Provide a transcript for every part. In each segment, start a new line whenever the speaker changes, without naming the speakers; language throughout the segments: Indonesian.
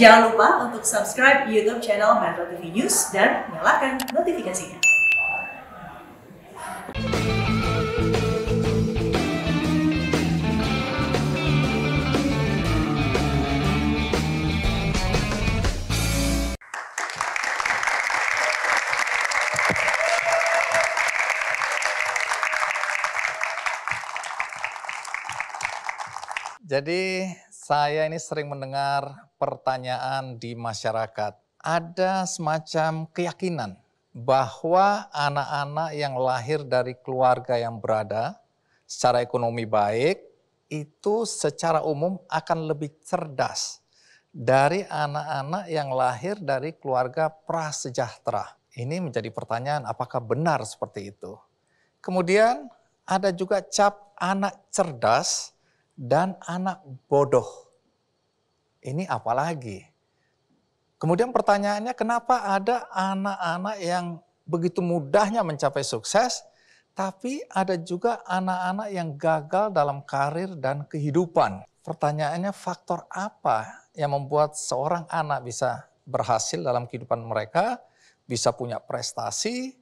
Jangan lupa untuk subscribe YouTube channel Metro TV News dan nyalakan notifikasinya. Jadi saya ini sering mendengar pertanyaan di masyarakat. Ada semacam keyakinan bahwa anak-anak yang lahir dari keluarga yang berada secara ekonomi baik itu secara umum akan lebih cerdas dari anak-anak yang lahir dari keluarga prasejahtera. Ini menjadi pertanyaan apakah benar seperti itu. Kemudian ada juga cap anak cerdas dan anak bodoh. Ini apalagi? Kemudian pertanyaannya kenapa ada anak-anak yang begitu mudahnya mencapai sukses, tapi ada juga anak-anak yang gagal dalam karir dan kehidupan. Pertanyaannya faktor apa yang membuat seorang anak bisa berhasil dalam kehidupan mereka, bisa punya prestasi,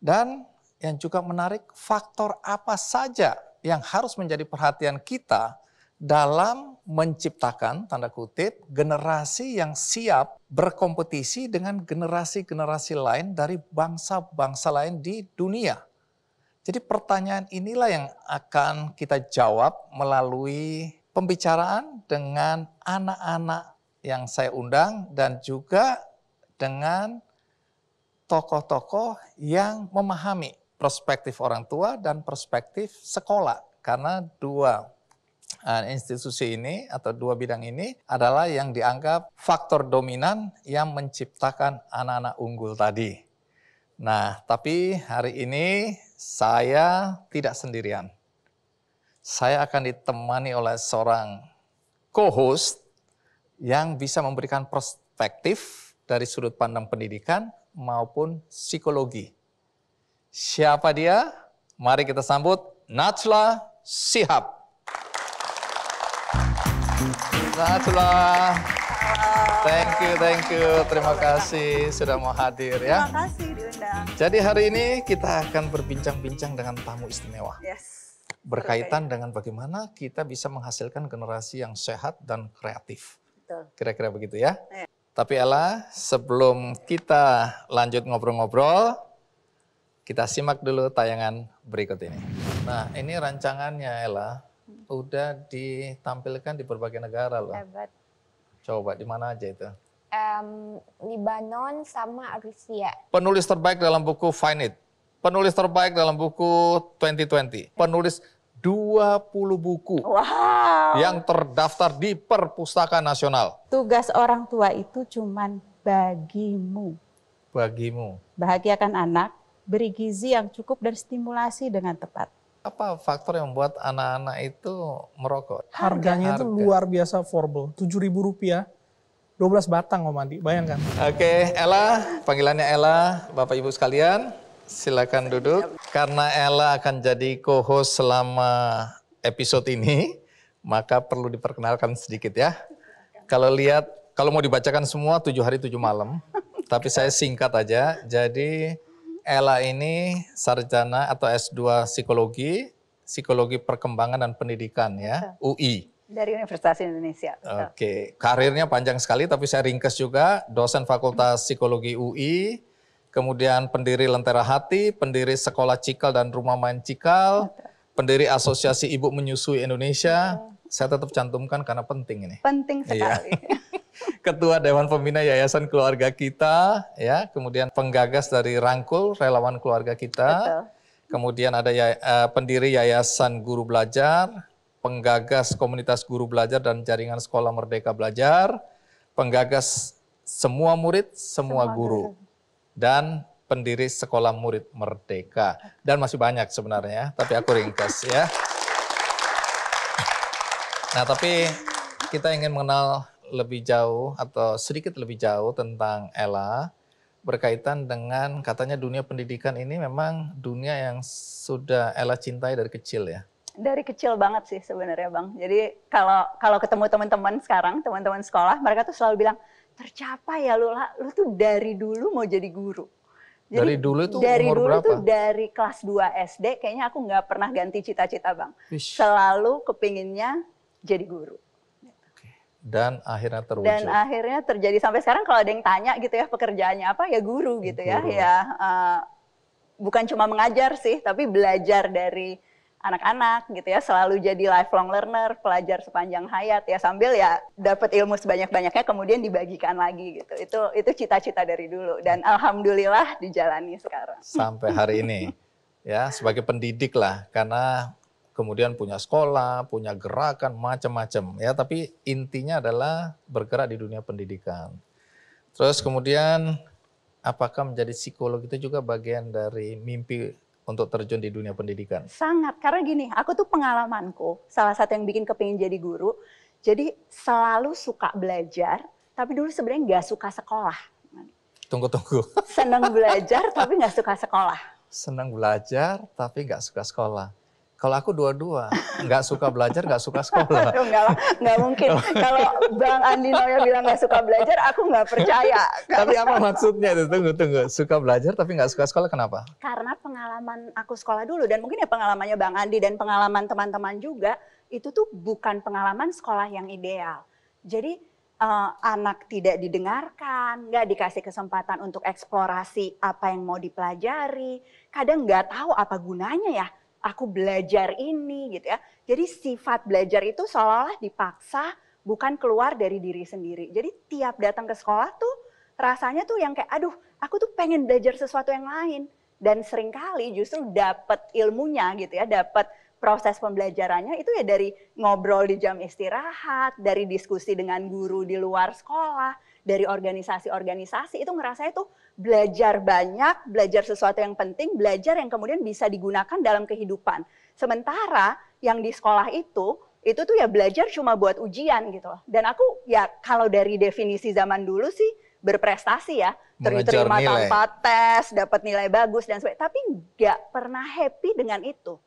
dan yang juga menarik faktor apa saja yang harus menjadi perhatian kita dalam menciptakan, tanda kutip, generasi yang siap berkompetisi dengan generasi-generasi lain dari bangsa-bangsa lain di dunia. Jadi pertanyaan inilah yang akan kita jawab melalui pembicaraan dengan anak-anak yang saya undang dan juga dengan tokoh-tokoh yang memahami perspektif orang tua dan perspektif sekolah karena dua eh, institusi ini atau dua bidang ini adalah yang dianggap faktor dominan yang menciptakan anak-anak unggul tadi. Nah, tapi hari ini saya tidak sendirian. Saya akan ditemani oleh seorang co-host yang bisa memberikan perspektif dari sudut pandang pendidikan maupun psikologi Siapa dia? Mari kita sambut Najla Sihab. Najla. Thank you, thank you. Terima kasih sudah mau hadir ya. Terima kasih diundang. Jadi hari ini kita akan berbincang-bincang dengan tamu istimewa. Yes. Berkaitan okay. dengan bagaimana kita bisa menghasilkan generasi yang sehat dan kreatif. Kira-kira begitu ya. Yeah. Tapi Ella, sebelum kita lanjut ngobrol-ngobrol, kita simak dulu tayangan berikut ini. Nah, ini rancangannya Ella udah ditampilkan di berbagai negara loh. Hebat. Coba di mana aja itu?
Um, Libanon sama Rusia.
Penulis terbaik dalam buku Find It. Penulis terbaik dalam buku 2020. Penulis 20 buku wow. yang terdaftar di Perpustakaan Nasional.
Tugas orang tua itu cuman bagimu.
Bagimu.
Bahagiakan anak, beri gizi yang cukup dan stimulasi dengan tepat.
Apa faktor yang membuat anak-anak itu merokok? Harganya itu
luar biasa affordable, tujuh ribu rupiah. 12 batang Om Andi, bayangkan.
Oke, Ella, panggilannya Ella, Bapak Ibu sekalian, silakan duduk. Karena Ella akan jadi co-host selama episode ini, maka perlu diperkenalkan sedikit ya. Kalau lihat, kalau mau dibacakan semua tujuh hari tujuh malam, tapi saya singkat aja. Jadi Ella ini sarjana atau S2 psikologi, psikologi perkembangan dan pendidikan ya, betul. UI.
Dari Universitas Indonesia.
Oke, karirnya panjang sekali tapi saya ringkas juga, dosen Fakultas Psikologi UI, kemudian pendiri Lentera Hati, pendiri Sekolah Cikal dan Rumah Main Cikal, betul. pendiri Asosiasi Ibu Menyusui Indonesia. Betul. Saya tetap cantumkan karena penting ini.
Penting sekali. Iya.
Ketua Dewan Pembina Yayasan Keluarga Kita, ya, kemudian penggagas dari Rangkul Relawan Keluarga Kita. Betul. Kemudian ada ya, uh, pendiri Yayasan Guru Belajar, penggagas Komunitas Guru Belajar dan Jaringan Sekolah Merdeka Belajar, penggagas semua murid, semua, semua guru. Dan pendiri Sekolah Murid Merdeka. Dan masih banyak sebenarnya, tapi aku ringkas ya. Nah, tapi kita ingin mengenal lebih jauh atau sedikit lebih jauh tentang Ella berkaitan dengan katanya dunia pendidikan ini memang dunia yang sudah Ella cintai dari kecil ya.
Dari kecil banget sih sebenarnya Bang. Jadi kalau kalau ketemu teman-teman sekarang, teman-teman sekolah, mereka tuh selalu bilang, "Tercapai ya lu, lu tuh dari dulu mau jadi guru."
Jadi, dari dulu tuh dari umur dulu berapa? tuh
dari kelas 2 SD kayaknya aku nggak pernah ganti cita-cita Bang. Ish. Selalu kepinginnya jadi guru
dan akhirnya terwujud. Dan
akhirnya terjadi sampai sekarang kalau ada yang tanya gitu ya pekerjaannya apa ya guru gitu ya. guru. ya. Ya uh, bukan cuma mengajar sih, tapi belajar dari anak-anak gitu ya, selalu jadi lifelong learner, pelajar sepanjang hayat ya sambil ya dapat ilmu sebanyak-banyaknya kemudian dibagikan lagi gitu. Itu itu cita-cita dari dulu dan alhamdulillah dijalani sekarang.
Sampai hari ini ya sebagai pendidik lah karena kemudian punya sekolah, punya gerakan macam-macam ya, tapi intinya adalah bergerak di dunia pendidikan. Terus kemudian apakah menjadi psikolog itu juga bagian dari mimpi untuk terjun di dunia pendidikan?
Sangat, karena gini, aku tuh pengalamanku, salah satu yang bikin kepingin jadi guru, jadi selalu suka belajar, tapi dulu sebenarnya nggak suka sekolah. Tunggu, tunggu. Senang belajar tapi nggak suka sekolah.
Senang belajar tapi nggak suka sekolah. Kalau aku dua-dua, nggak suka belajar, nggak suka sekolah. Aduh,
nggak, enggak mungkin. Kalau Bang Andi Noya bilang nggak suka belajar, aku nggak percaya. tapi apa
maksudnya itu? Tunggu, tunggu. Suka belajar tapi nggak suka sekolah, kenapa?
Karena pengalaman aku sekolah dulu, dan mungkin ya pengalamannya Bang Andi dan pengalaman teman-teman juga, itu tuh bukan pengalaman sekolah yang ideal. Jadi uh, anak tidak didengarkan, nggak dikasih kesempatan untuk eksplorasi apa yang mau dipelajari. Kadang nggak tahu apa gunanya ya aku belajar ini gitu ya. Jadi sifat belajar itu seolah-olah dipaksa bukan keluar dari diri sendiri. Jadi tiap datang ke sekolah tuh rasanya tuh yang kayak aduh aku tuh pengen belajar sesuatu yang lain. Dan seringkali justru dapat ilmunya gitu ya, dapat proses pembelajarannya itu ya dari ngobrol di jam istirahat, dari diskusi dengan guru di luar sekolah, dari organisasi-organisasi itu ngerasa itu belajar banyak, belajar sesuatu yang penting, belajar yang kemudian bisa digunakan dalam kehidupan. Sementara yang di sekolah itu itu tuh ya belajar cuma buat ujian gitu loh. Dan aku ya kalau dari definisi zaman dulu sih berprestasi ya, terima tanpa tes, dapat nilai bagus dan sebagainya. Tapi nggak pernah happy dengan itu.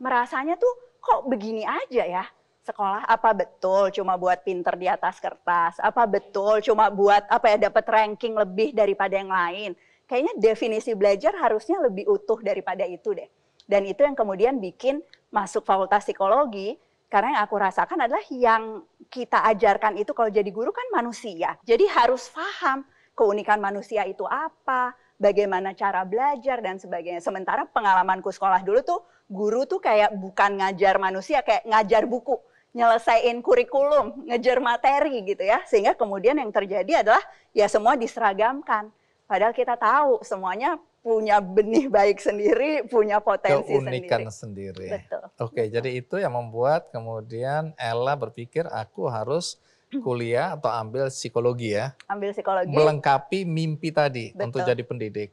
Merasanya tuh kok begini aja ya sekolah apa betul cuma buat pinter di atas kertas? Apa betul cuma buat apa ya dapat ranking lebih daripada yang lain? Kayaknya definisi belajar harusnya lebih utuh daripada itu deh. Dan itu yang kemudian bikin masuk fakultas psikologi karena yang aku rasakan adalah yang kita ajarkan itu kalau jadi guru kan manusia. Jadi harus paham keunikan manusia itu apa, bagaimana cara belajar dan sebagainya. Sementara pengalamanku sekolah dulu tuh guru tuh kayak bukan ngajar manusia, kayak ngajar buku nyelesain kurikulum, ngejar materi gitu ya. Sehingga kemudian yang terjadi adalah ya semua diseragamkan. Padahal kita tahu semuanya punya benih baik sendiri, punya potensi Keunikan
sendiri. sendiri. Betul. Oke, Betul. jadi gitu. itu yang membuat kemudian Ella berpikir aku harus kuliah atau ambil psikologi ya. Ambil psikologi. Melengkapi mimpi tadi Betul. untuk jadi pendidik.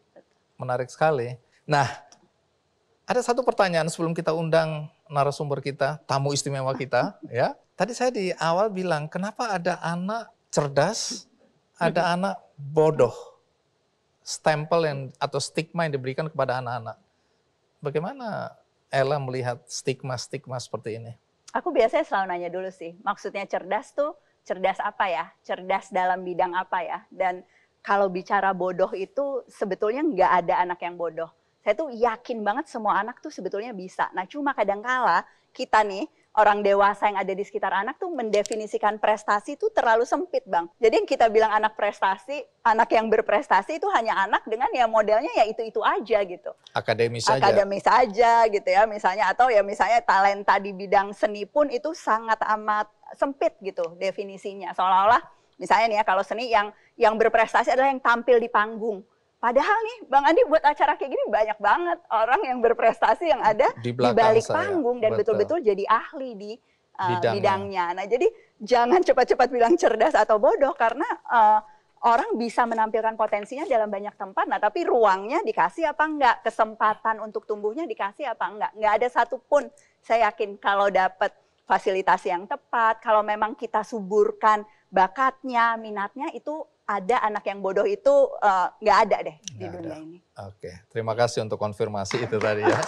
Menarik sekali. Nah, ada satu pertanyaan sebelum kita undang narasumber kita, tamu istimewa kita, ya. Tadi saya di awal bilang, kenapa ada anak cerdas, ada anak bodoh? Stempel yang atau stigma yang diberikan kepada anak-anak. Bagaimana Ella melihat stigma-stigma seperti ini?
Aku biasanya selalu nanya dulu sih, maksudnya cerdas tuh cerdas apa ya? Cerdas dalam bidang apa ya? Dan kalau bicara bodoh itu sebetulnya nggak ada anak yang bodoh saya tuh yakin banget semua anak tuh sebetulnya bisa. Nah cuma kadangkala kita nih orang dewasa yang ada di sekitar anak tuh mendefinisikan prestasi itu terlalu sempit bang. Jadi yang kita bilang anak prestasi, anak yang berprestasi itu hanya anak dengan ya modelnya ya itu-itu aja gitu.
Akademis saja. Akademis
saja gitu ya misalnya atau ya misalnya talenta di bidang seni pun itu sangat amat sempit gitu definisinya. Seolah-olah misalnya nih ya kalau seni yang yang berprestasi adalah yang tampil di panggung Padahal nih, Bang Andi buat acara kayak gini banyak banget orang yang berprestasi yang ada di, di balik saya. panggung dan betul-betul jadi ahli di uh, bidangnya. bidangnya. Nah, jadi jangan cepat-cepat bilang cerdas atau bodoh karena uh, orang bisa menampilkan potensinya dalam banyak tempat. Nah, tapi ruangnya dikasih apa enggak? Kesempatan untuk tumbuhnya dikasih apa enggak? Enggak ada satupun saya yakin kalau dapat fasilitas yang tepat, kalau memang kita suburkan bakatnya, minatnya itu ada anak yang bodoh itu eh, nggak uh, ada deh gak di dunia ada.
ini. Oke, terima kasih untuk konfirmasi itu tadi ya.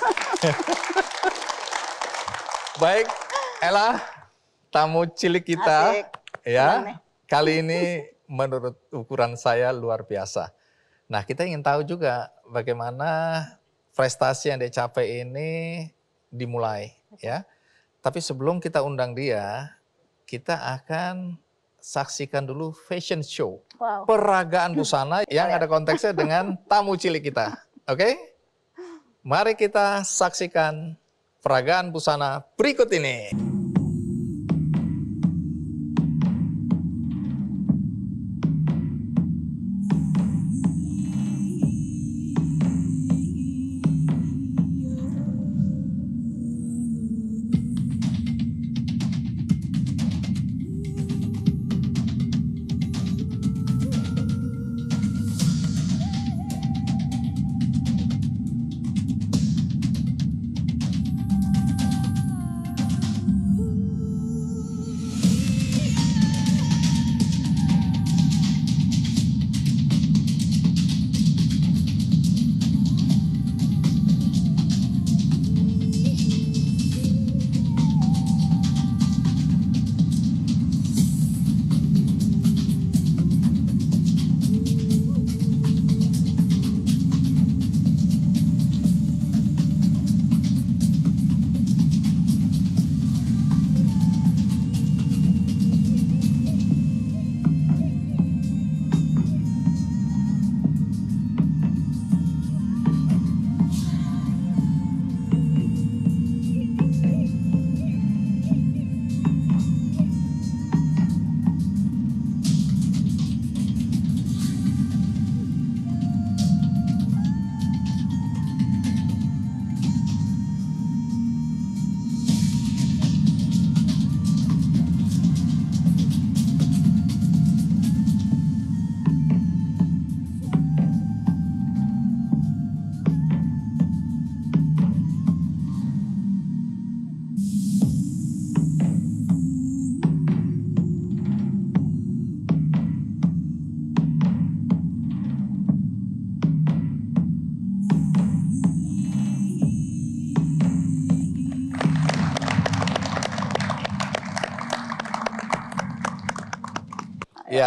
Baik, Ella, tamu cilik kita Asik. ya. Kali ini menurut ukuran saya luar biasa. Nah, kita ingin tahu juga bagaimana prestasi yang dia capai ini dimulai ya. Tapi sebelum kita undang dia, kita akan saksikan dulu fashion show wow. peragaan busana yang ada konteksnya dengan tamu cilik kita. Oke? Okay? Mari kita saksikan peragaan busana berikut ini.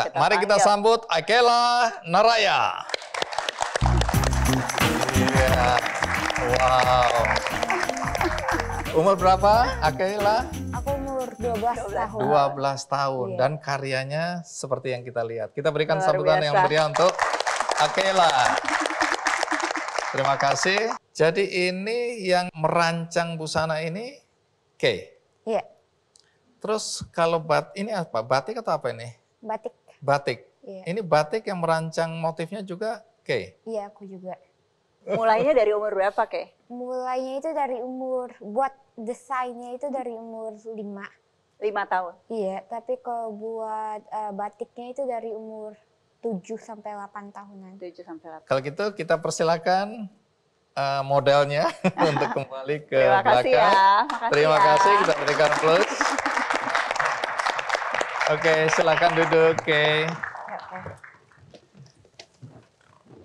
Iya, kita mari panggil. kita sambut Akela Naraya. Iya. Wow. Umur berapa Akela?
Aku umur 12 tahun. 12
tahun yeah. dan karyanya seperti yang kita lihat. Kita berikan Luar sambutan biasa. yang meriah untuk Akela. Terima kasih. Jadi ini yang merancang busana ini Kay. Iya. Terus kalau bat ini apa? Batik atau apa ini? Batik. Batik. Iya. Ini batik yang merancang motifnya juga Kay?
Iya, aku juga. Mulainya dari umur berapa, Kay? Mulainya itu dari umur buat desainnya itu dari umur lima 5 tahun. Iya, tapi kalau buat uh, batiknya itu dari umur tujuh sampai delapan tahunan. tujuh sampai
8. Kalau gitu kita persilakan uh, eh, modelnya untuk kembali ke Terima belakang. Kasih ya. Terima Terima ya. kasih kita berikan plus. Oke, silakan duduk. Oke. Okay.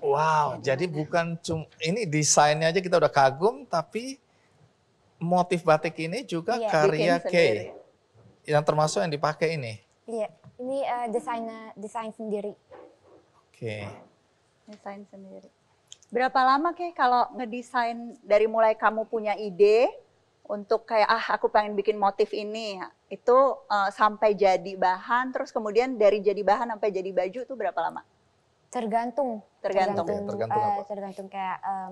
Wow, jadi bukan cuma ini desainnya aja kita udah kagum, tapi motif batik ini juga ya, karya K yang termasuk yang dipakai ini.
Iya, ini uh, desainnya desain sendiri. Oke. Okay. Desain sendiri. Berapa lama Kay kalau
ngedesain dari mulai kamu punya ide untuk kayak ah aku pengen bikin motif ini itu uh, sampai jadi bahan terus kemudian dari jadi bahan sampai jadi baju itu
berapa lama? Tergantung. Tergantung. Tergantung, tergantung eh, apa? tergantung kayak um,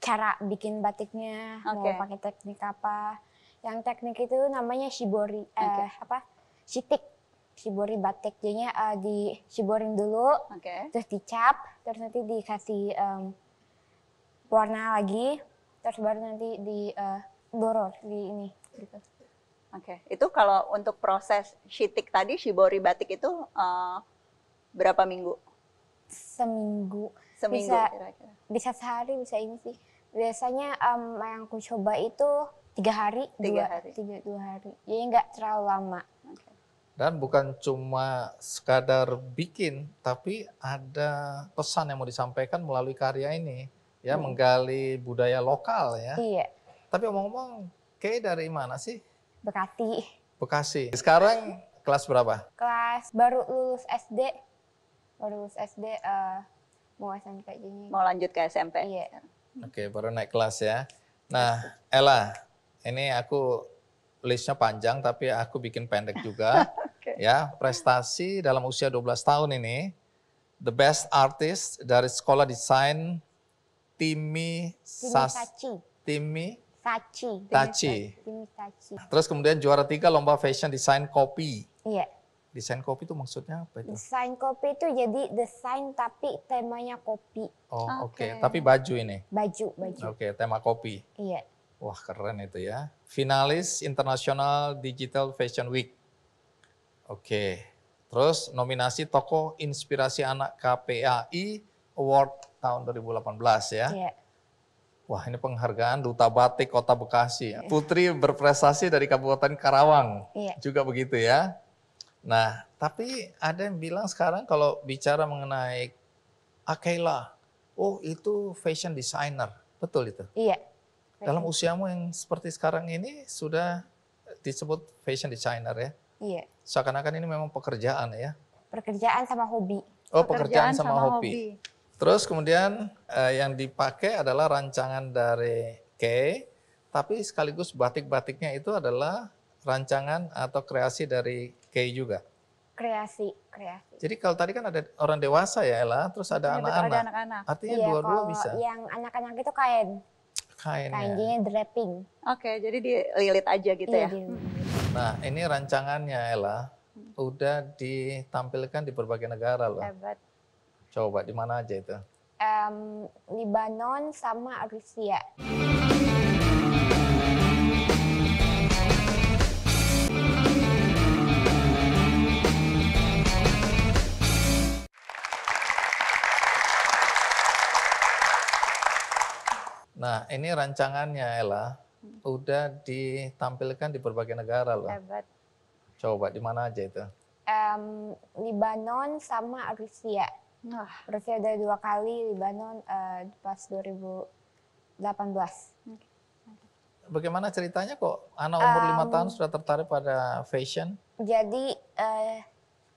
cara bikin batiknya okay. mau pakai teknik apa. Yang teknik itu namanya shibori uh, apa? Shitik. Shibori batik jadinya uh, di shiborin dulu, okay. terus dicap, terus nanti dikasih um, warna lagi, terus baru nanti di uh, boros di ini gitu.
Oke, okay. itu kalau untuk proses shitik tadi, shibori batik itu uh, berapa minggu?
Seminggu. Seminggu bisa, kira-kira. Bisa sehari, bisa ini sih. Biasanya um, yang aku coba itu tiga hari, tiga dua, hari. Tiga, dua hari. Jadi nggak terlalu lama. Okay.
Dan bukan cuma sekadar bikin, tapi ada pesan yang mau disampaikan melalui karya ini. Ya, hmm. menggali budaya lokal
ya. Iya tapi omong-omong, kayak dari mana sih? Bekati.
Bekasi. Sekarang kelas berapa?
Kelas baru lulus SD. Baru lulus SD uh, eh, mau SMP gini. Mau lanjut ke SMP. Iya. Oke,
okay, baru naik kelas ya. Nah, Ella, ini aku listnya panjang tapi aku bikin pendek juga. okay. Ya, prestasi dalam usia 12 tahun ini the best artist dari sekolah desain Timi Sas Timi
Tachi, Taci. Terus
kemudian juara tiga lomba fashion design kopi. Iya. Desain kopi itu maksudnya apa itu?
Desain kopi itu jadi desain tapi temanya kopi.
Oh oke, okay. okay. tapi baju ini?
Baju, baju.
Oke, okay, tema kopi. Iya. Wah keren itu ya. Finalis International Digital Fashion Week. Oke. Okay. Terus nominasi tokoh inspirasi anak KPAI Award tahun 2018 ya. Iya. Wah ini penghargaan Duta Batik Kota Bekasi. Ya. Iya. Putri berprestasi dari Kabupaten Karawang. Iya. Juga begitu ya. Nah tapi ada yang bilang sekarang kalau bicara mengenai Akela. Oh itu fashion designer. Betul itu?
Iya. Dalam usiamu
yang seperti sekarang ini sudah disebut fashion designer ya? Iya. Seakan-akan ini memang pekerjaan ya?
Pekerjaan sama hobi. Oh pekerjaan, pekerjaan sama, sama hobi. hobi.
Terus kemudian eh, yang dipakai adalah rancangan dari K, tapi sekaligus batik-batiknya itu adalah rancangan atau kreasi dari K juga.
Kreasi, kreasi.
Jadi kalau tadi kan ada orang dewasa ya Ella, terus ada iya, anak-anak. Ada anak-anak. Artinya iya, dua-dua bisa. Yang
anak-anak itu kain. Ya.
Kainnya. Kainnya
draping. Oke, jadi dililit aja gitu iya, ya. Dililit.
Nah, ini rancangannya Ella hmm. udah ditampilkan di berbagai negara loh. Hebat. Coba di mana aja itu?
Um, Lebanon sama Rusia.
Nah, ini rancangannya Ella hmm. udah ditampilkan di berbagai negara loh. Hebat. Coba di mana aja itu?
Um, Lebanon sama Rusia. Nah. Berarti ada dua kali Lebanon uh, eh, pas 2018. Okay.
Bagaimana ceritanya kok anak umur lima 5 tahun sudah tertarik pada fashion?
Jadi uh,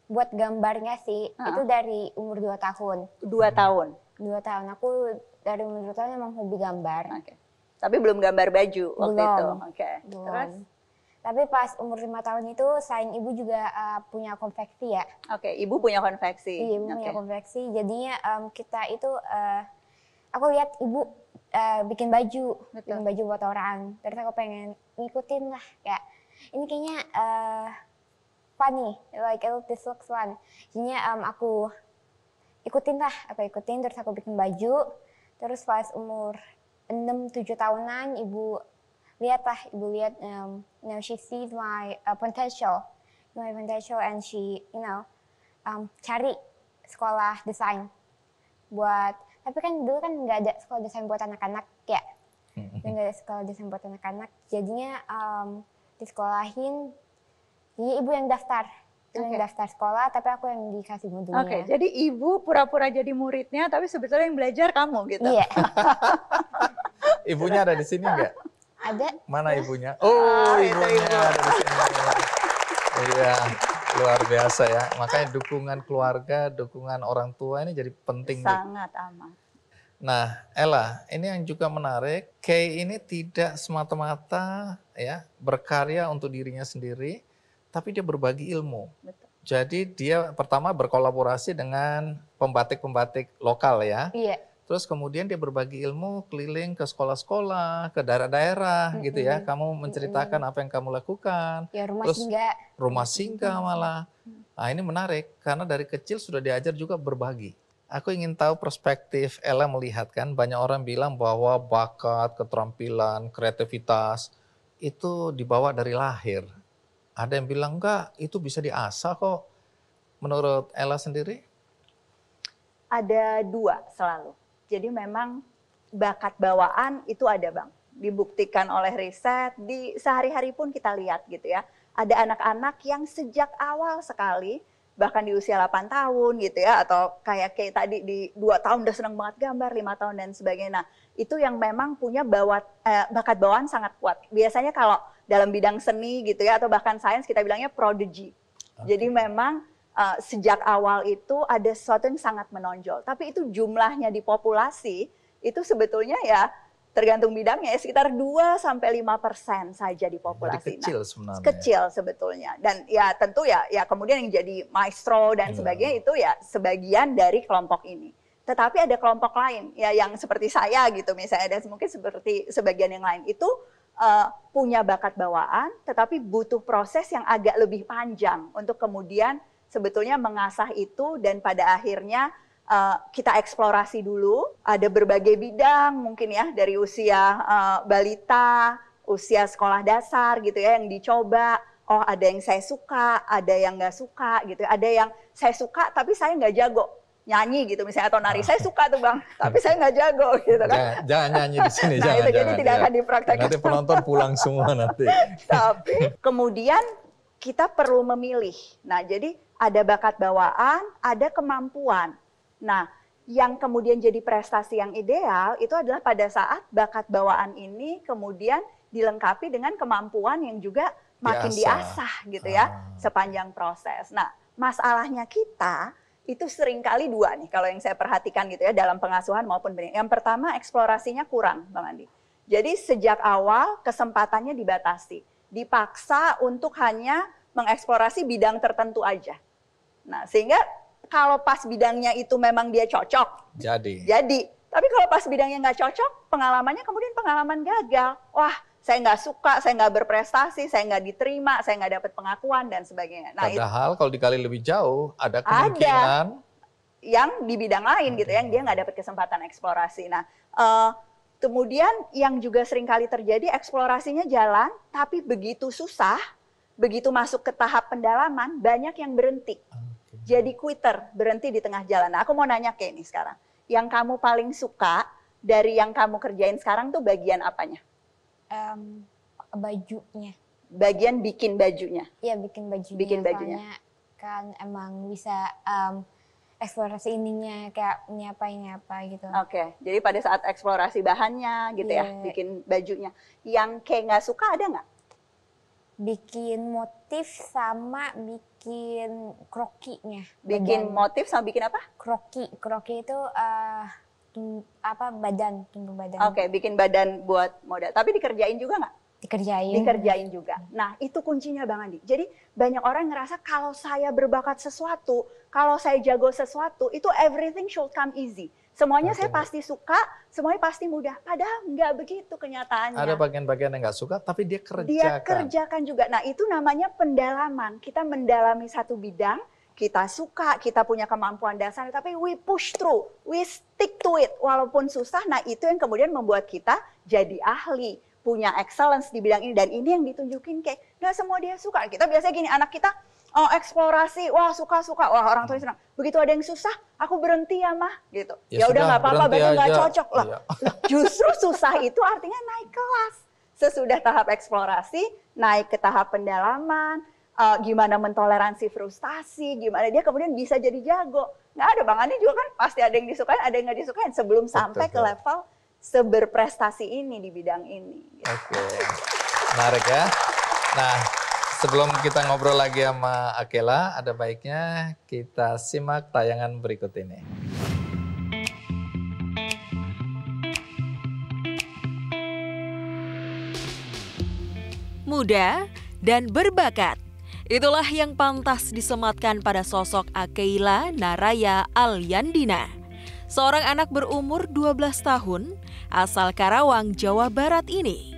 buat gambarnya sih uh -huh. itu dari umur dua tahun. Dua tahun. Dua tahun. Aku dari umur dua tahun emang hobi gambar. Okay.
Tapi belum gambar baju waktu belum. itu.
Okay. Belum. Terus tapi pas umur lima tahun itu sayang ibu juga uh, punya konveksi ya. Oke, okay, ibu
punya konveksi.
Iya, ibu okay. punya konveksi. Jadinya um, kita itu uh, aku lihat ibu uh, bikin baju, Betul. bikin baju buat orang. Terus aku pengen ngikutin lah kayak ini kayaknya uh, funny, like this looks fun. Jadinya um, aku ikutin lah, aku ikutin terus aku bikin baju. Terus pas umur enam tujuh tahunan ibu lihat lah, ibu lihat um, you know, she sees my uh, potential, my potential, and she, you know, um, cari sekolah desain buat. Tapi kan dulu kan nggak ada sekolah desain buat anak-anak ya, nggak ada sekolah desain buat anak-anak. Jadinya um, di sekolahin, jadi ibu yang daftar okay. yang daftar sekolah tapi aku yang dikasih modulnya. Oke, okay, jadi
ibu pura-pura jadi muridnya tapi sebetulnya yang belajar kamu gitu. Iya.
Ibunya ada di sini enggak? Ada. Mana ibunya? Oh, ah, ibunya ibu. ada di sini. Iya, luar biasa ya. Makanya dukungan keluarga, dukungan orang tua ini jadi penting.
Sangat amat.
Nah, Ella, ini yang juga menarik, Kay ini tidak semata-mata ya berkarya untuk dirinya sendiri, tapi dia berbagi ilmu. Betul. Jadi dia pertama berkolaborasi dengan pembatik-pembatik lokal ya. Iya. Terus kemudian dia berbagi ilmu keliling ke sekolah-sekolah, ke daerah-daerah mm -hmm. gitu ya. Kamu menceritakan mm -hmm. apa yang kamu lakukan. Ya, rumah Terus singgah. rumah singgah malah. Nah, ini menarik karena dari kecil sudah diajar juga berbagi. Aku ingin tahu perspektif Ella melihat kan banyak orang bilang bahwa bakat, keterampilan, kreativitas itu dibawa dari lahir. Ada yang bilang enggak, itu bisa diasah kok. Menurut Ella sendiri?
Ada dua selalu jadi memang bakat bawaan itu ada bang, dibuktikan oleh riset, di sehari-hari pun kita lihat gitu ya. Ada anak-anak yang sejak awal sekali, bahkan di usia 8 tahun gitu ya, atau kayak kayak tadi di dua tahun udah seneng banget gambar, lima tahun dan sebagainya. Nah itu yang memang punya bawat, eh, bakat bawaan sangat kuat. Biasanya kalau dalam bidang seni gitu ya, atau bahkan sains kita bilangnya prodigy. Okay. Jadi memang uh, sejak awal itu ada sesuatu yang sangat menonjol. Tapi itu jumlahnya di populasi itu sebetulnya ya tergantung bidangnya ya sekitar 2 sampai 5 persen saja di populasi.
Jadi nah, kecil sebenarnya.
Kecil sebetulnya. Dan ya tentu ya ya kemudian yang jadi maestro dan yeah. sebagainya itu ya sebagian dari kelompok ini. Tetapi ada kelompok lain ya yang seperti saya gitu misalnya dan mungkin seperti sebagian yang lain itu uh, punya bakat bawaan tetapi butuh proses yang agak lebih panjang untuk kemudian sebetulnya mengasah itu dan pada akhirnya uh, kita eksplorasi dulu. Ada berbagai bidang mungkin ya dari usia uh, balita, usia sekolah dasar gitu ya yang dicoba. Oh ada yang saya suka, ada yang nggak suka gitu. Ada yang saya suka tapi saya nggak jago nyanyi gitu misalnya atau nari. Oh. Saya suka tuh bang, tapi saya nggak jago gitu kan. Jangan, jangan nyanyi di sini. nah jangan, itu jangan, jadi tidak akan iya. dipraktekkan. Nanti penonton pulang
semua nanti.
tapi kemudian kita perlu memilih. Nah jadi ada bakat bawaan, ada kemampuan. Nah, yang kemudian jadi prestasi yang ideal itu adalah pada saat bakat bawaan ini kemudian dilengkapi dengan kemampuan yang juga makin diasah, diasah gitu ya ah. sepanjang proses. Nah, masalahnya kita itu seringkali dua nih kalau yang saya perhatikan gitu ya dalam pengasuhan maupun benih. Yang pertama eksplorasinya kurang Bang Andi. Jadi sejak awal kesempatannya dibatasi, dipaksa untuk hanya mengeksplorasi bidang tertentu aja. Nah, sehingga kalau pas bidangnya itu memang dia cocok. Jadi. Jadi. Tapi kalau pas bidangnya nggak cocok, pengalamannya kemudian pengalaman gagal. Wah, saya nggak suka, saya nggak berprestasi, saya nggak diterima, saya nggak dapat pengakuan dan sebagainya. Nah, Padahal
itu, kalau dikali lebih jauh, ada kemungkinan ada
yang di bidang lain okay. gitu, yang dia nggak dapat kesempatan eksplorasi. Nah, uh, kemudian yang juga sering kali terjadi eksplorasinya jalan, tapi begitu susah, begitu masuk ke tahap pendalaman, banyak yang berhenti. Hmm jadi quitter, berhenti di tengah jalan. Nah, aku mau nanya kayak ini sekarang. Yang kamu paling suka dari yang kamu kerjain sekarang tuh bagian apanya?
Um, bajunya.
Bagian bikin bajunya? Iya, bikin bajunya. Bikin bajunya.
kan emang bisa um, eksplorasi ininya kayak nyapa apa gitu. Oke,
okay. jadi pada saat eksplorasi
bahannya gitu yeah. ya, iya. bikin
bajunya. Yang kayak nggak suka ada nggak? Bikin motif
sama bikin bikin krokinya. Bikin badan. motif sama bikin apa? Kroki. Kroki itu uh, tung, apa badan, tumbuh badan. Oke, okay, bikin
badan buat model. Tapi dikerjain juga nggak? Dikerjain. Dikerjain juga. Nah, itu kuncinya Bang Andi. Jadi banyak orang ngerasa kalau saya berbakat sesuatu, kalau saya jago sesuatu, itu everything should come easy. Semuanya okay. saya pasti suka, semuanya pasti mudah. Padahal nggak begitu kenyataannya. Ada
bagian-bagian yang nggak suka, tapi dia kerjakan. Dia kerjakan
juga. Nah itu namanya pendalaman. Kita mendalami satu bidang, kita suka, kita punya kemampuan dasar, tapi we push through, we stick to it. Walaupun susah, nah itu yang kemudian membuat kita jadi ahli, punya excellence di bidang ini. Dan ini yang ditunjukin kayak, nggak semua dia suka. Kita biasanya gini, anak kita oh eksplorasi, wah suka-suka, wah orang tuanya senang. Begitu ada yang susah, aku berhenti ya mah, gitu. Ya, ya udah nggak apa-apa, berarti nggak cocok lah. Iya. Justru susah itu artinya naik kelas. Sesudah tahap eksplorasi, naik ke tahap pendalaman, uh, gimana mentoleransi frustasi, gimana dia kemudian bisa jadi jago. Nggak ada, Bang Andi juga kan pasti ada yang disukain, ada yang nggak disukain. Sebelum Betul, sampai ke level seberprestasi ini di bidang ini.
Gitu. Oke, okay. menarik ya. Nah, Sebelum kita ngobrol lagi sama Akela, ada baiknya kita simak tayangan berikut ini.
Muda dan berbakat. Itulah yang pantas disematkan pada sosok Akela Naraya Al-Yandina. Seorang anak berumur 12 tahun asal Karawang, Jawa Barat ini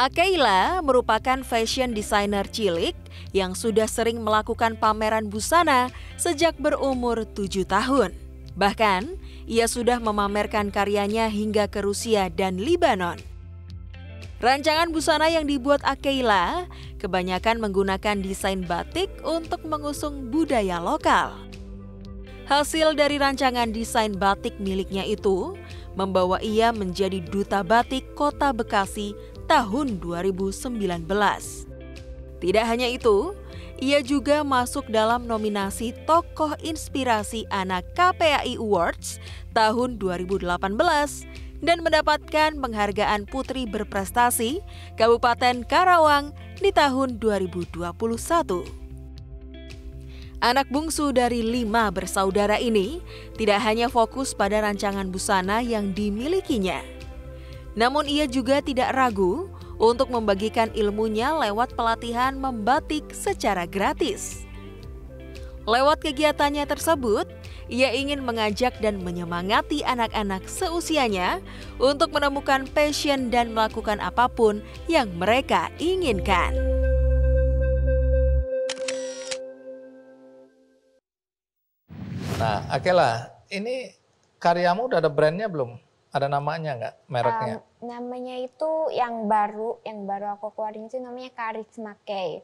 Akeila merupakan fashion designer cilik yang sudah sering melakukan pameran busana sejak berumur tujuh tahun. Bahkan, ia sudah memamerkan karyanya hingga ke Rusia dan Libanon. Rancangan busana yang dibuat Akeila kebanyakan menggunakan desain batik untuk mengusung budaya lokal. Hasil dari rancangan desain batik miliknya itu membawa ia menjadi duta batik kota Bekasi tahun 2019. Tidak hanya itu, ia juga masuk dalam nominasi Tokoh Inspirasi Anak KPAI Awards tahun 2018 dan mendapatkan penghargaan Putri Berprestasi Kabupaten Karawang di tahun 2021. Anak bungsu dari lima bersaudara ini tidak hanya fokus pada rancangan busana yang dimilikinya, namun ia juga tidak ragu untuk membagikan ilmunya lewat pelatihan membatik secara gratis. Lewat kegiatannya tersebut, ia ingin mengajak dan menyemangati anak-anak seusianya untuk menemukan passion dan melakukan apapun yang mereka inginkan.
Nah, Akela, ini karyamu udah ada brandnya belum? Ada namanya nggak mereknya?
Um, namanya itu yang baru, yang baru aku keluarin itu namanya Karisma K.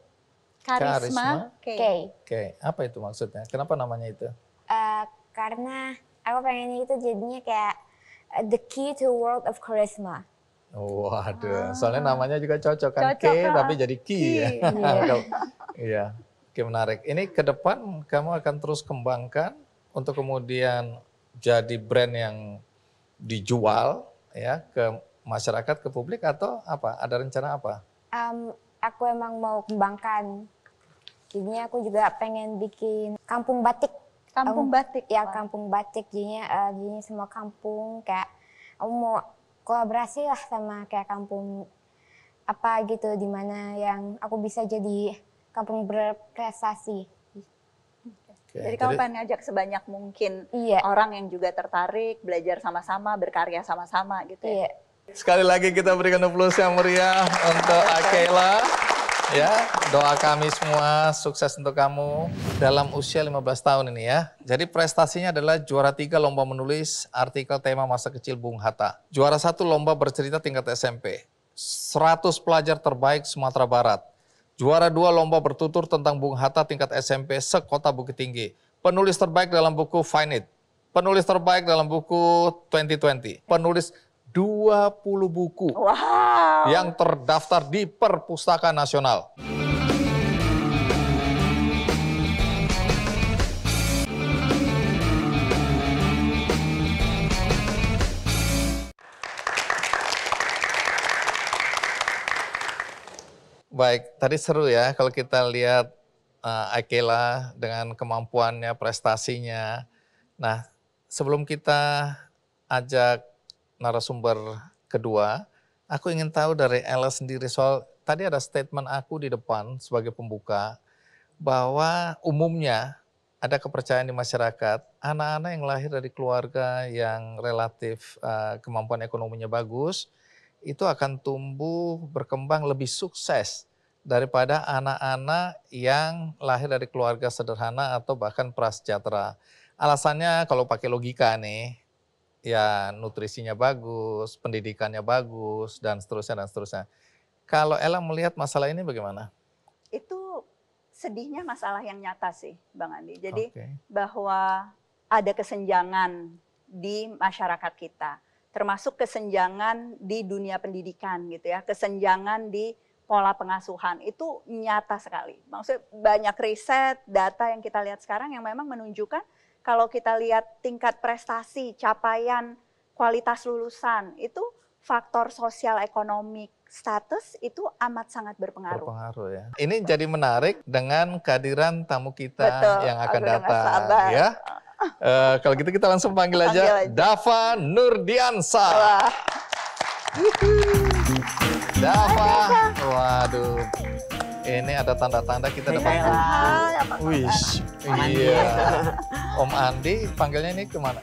Karisma, K. K.
K. Apa itu maksudnya? Kenapa namanya itu?
Uh, karena aku pengennya itu jadinya kayak uh, the key to world of charisma.
Waduh, ah. soalnya namanya juga cocok kan cocok, K kan? tapi jadi key ya. Iya. iya. Oke menarik. Ini ke depan kamu akan terus kembangkan untuk kemudian jadi brand yang dijual ya ke masyarakat ke publik atau apa? Ada rencana apa?
Um, aku emang mau kembangkan. Jadinya aku juga pengen bikin kampung batik. Kampung um, batik. Ya, kampung batik. Jadinya uh, jadinya semua kampung kayak aku mau kolaborasi lah sama kayak kampung apa gitu dimana yang aku bisa jadi kampung berprestasi. Okay. Jadi kamu pengen ngajak sebanyak mungkin iya.
orang yang juga tertarik, belajar sama-sama, berkarya sama-sama gitu ya. iya.
Sekali lagi kita berikan aplaus yang meriah untuk Akela. Ya, doa kami semua sukses untuk kamu dalam usia 15 tahun ini ya. Jadi prestasinya adalah juara tiga lomba menulis artikel tema masa kecil Bung Hatta. Juara satu lomba bercerita tingkat SMP. 100 pelajar terbaik Sumatera Barat. Juara dua lomba bertutur tentang Bung Hatta tingkat SMP sekota Bukit Tinggi. Penulis terbaik dalam buku Find It. Penulis terbaik dalam buku 2020. Penulis 20 buku wow. yang terdaftar di Perpustakaan Nasional. Baik, tadi seru ya kalau kita lihat uh, Akela dengan kemampuannya, prestasinya. Nah, sebelum kita ajak narasumber kedua, aku ingin tahu dari Ella sendiri soal tadi ada statement aku di depan sebagai pembuka bahwa umumnya ada kepercayaan di masyarakat anak-anak yang lahir dari keluarga yang relatif uh, kemampuan ekonominya bagus, itu akan tumbuh berkembang lebih sukses daripada anak-anak yang lahir dari keluarga sederhana atau bahkan prasejahtera. Alasannya kalau pakai logika nih, ya nutrisinya bagus, pendidikannya bagus, dan seterusnya, dan seterusnya. Kalau Ella melihat masalah ini bagaimana?
Itu sedihnya masalah yang nyata sih, Bang Andi. Jadi okay. bahwa ada kesenjangan di masyarakat kita termasuk kesenjangan di dunia pendidikan gitu ya, kesenjangan di pola pengasuhan itu nyata sekali. Maksudnya banyak riset, data yang kita lihat sekarang yang memang menunjukkan kalau kita lihat tingkat prestasi, capaian, kualitas lulusan itu faktor sosial ekonomi status itu amat sangat berpengaruh.
Berpengaruh ya. Ini jadi menarik dengan kehadiran tamu kita Betul, yang akan datang ya. Uh, kalau gitu kita langsung panggil aja, panggil aja. Dava Nurdiansa. Wah. Dava. Waduh. Ini ada tanda-tanda kita dapat. Wish. Iya. Om Andi panggilnya ini kemana?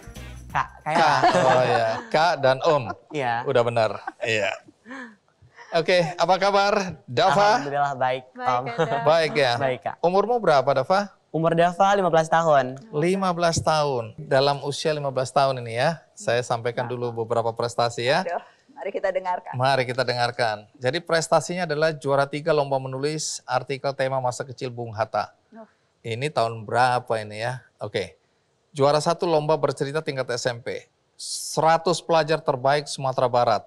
Kak. Kayak. Kak. Oh ya. Kak dan Om. Iya. Udah benar. Iya. Oke, apa kabar, Dava? Alhamdulillah baik. Baik, Om. baik ya. Baik, Kak. Umurmu berapa, Dava? Umur Dava 15 tahun. 15 tahun. Dalam usia 15 tahun ini ya, saya sampaikan dulu beberapa prestasi ya.
mari kita dengarkan.
Mari kita dengarkan. Jadi prestasinya adalah juara tiga lomba menulis artikel tema masa kecil Bung Hatta. Ini tahun berapa ini ya? Oke. Juara satu lomba bercerita tingkat SMP. 100 pelajar terbaik Sumatera Barat.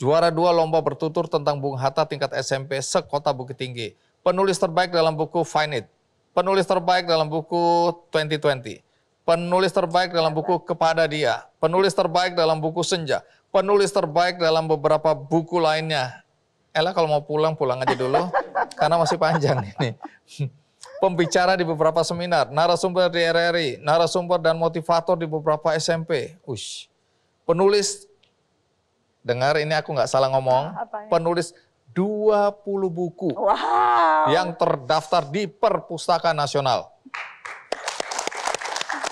Juara dua lomba bertutur tentang Bung Hatta tingkat SMP sekota Bukit Tinggi. Penulis terbaik dalam buku Find It penulis terbaik dalam buku 2020, penulis terbaik dalam buku Kepada Dia, penulis terbaik dalam buku Senja, penulis terbaik dalam beberapa buku lainnya. Ella kalau mau pulang, pulang aja dulu, karena masih panjang ini. Pembicara di beberapa seminar, narasumber di RRI, narasumber dan motivator di beberapa SMP. Ush. Penulis, dengar ini aku nggak salah ngomong, penulis 20 buku wow. yang terdaftar di Perpustakaan Nasional.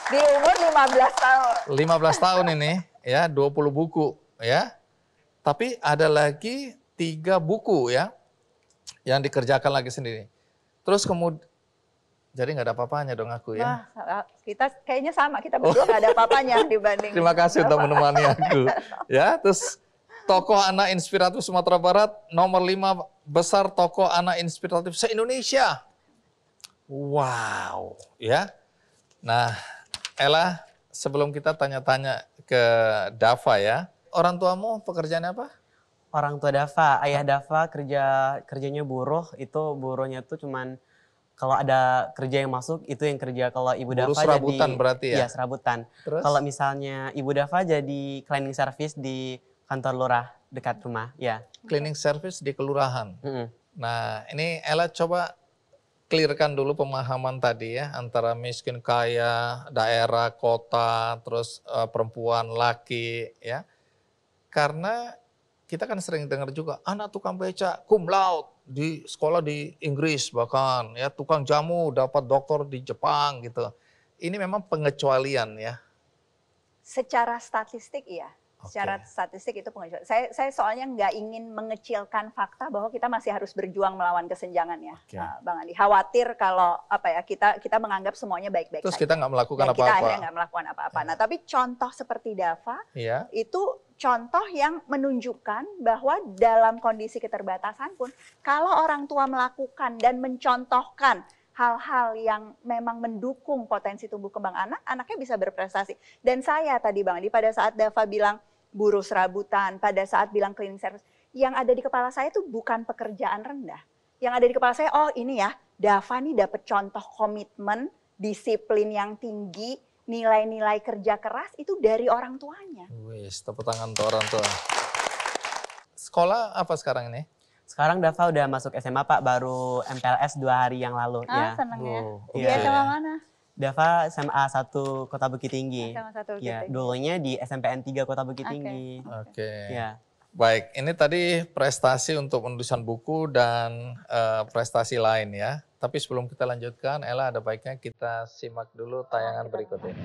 Di umur 15 tahun.
15 tahun ini ya, 20 buku ya. Tapi ada lagi tiga buku ya yang dikerjakan lagi sendiri. Terus kemudian jadi nggak ada apa-apanya dong aku ya.
Wah, kita kayaknya sama kita berdua nggak oh. ada apa-apanya
dibanding. Terima kasih untuk menemani aku. Ya, terus tokoh anak inspiratif Sumatera Barat, nomor lima besar tokoh anak inspiratif se-Indonesia. Wow, ya. Nah, Ella, sebelum
kita tanya-tanya
ke Dava ya,
orang tuamu pekerjaannya apa? Orang tua Dava, ayah Dava kerja kerjanya buruh, itu buruhnya tuh cuman kalau ada kerja yang masuk itu yang kerja kalau ibu Buru Dava serabutan jadi berarti ya? Iya, serabutan. Kalau misalnya ibu Dava jadi cleaning service di kantor lurah dekat rumah. Ya.
Cleaning service di kelurahan. Mm -hmm.
Nah, ini Ella coba clearkan
dulu pemahaman tadi ya antara miskin kaya, daerah, kota, terus uh, perempuan, laki ya. Karena kita kan sering dengar juga anak tukang beca cum laude di sekolah di Inggris bahkan ya tukang jamu dapat doktor di Jepang gitu. Ini memang pengecualian ya.
Secara statistik iya. Okay. Secara statistik itu pengecualian. Saya, saya soalnya nggak ingin mengecilkan fakta bahwa kita masih harus berjuang melawan kesenjangan ya, okay. uh, eh, Bang Andi. Khawatir kalau apa ya kita kita menganggap semuanya baik-baik. Terus saja. kita nggak melakukan apa-apa. Kita nggak melakukan apa-apa. Ya. Nah, iya. tapi contoh seperti Dava ya. itu contoh yang menunjukkan bahwa dalam kondisi keterbatasan pun kalau orang tua melakukan dan mencontohkan hal-hal yang memang mendukung potensi tumbuh kembang anak, anaknya bisa berprestasi. Dan saya tadi Bang Andi pada saat Dava bilang buruh serabutan, pada saat bilang cleaning service, yang ada di kepala saya tuh bukan pekerjaan rendah. Yang ada di kepala saya, oh ini ya, Dava nih dapat contoh komitmen, disiplin yang tinggi, nilai-nilai kerja keras itu dari orang tuanya.
Wis, tepuk tangan untuk orang tua. Sekolah apa sekarang ini? Sekarang Dava udah masuk SMA Pak, baru MPLS dua hari yang lalu. Ah, ya. seneng ya. Oh, okay. Di SMA mana? Dava SMA 1 Kota Bukit Tinggi. SMA 1 Bukit ya, Tinggi. Dulunya di SMPN 3 Kota Bukit okay. Tinggi. Oke. Okay. Ya. Baik, ini tadi
prestasi untuk penulisan buku dan uh, prestasi lain ya. Tapi sebelum kita lanjutkan, Ella ada baiknya kita simak dulu tayangan oh, berikut ini.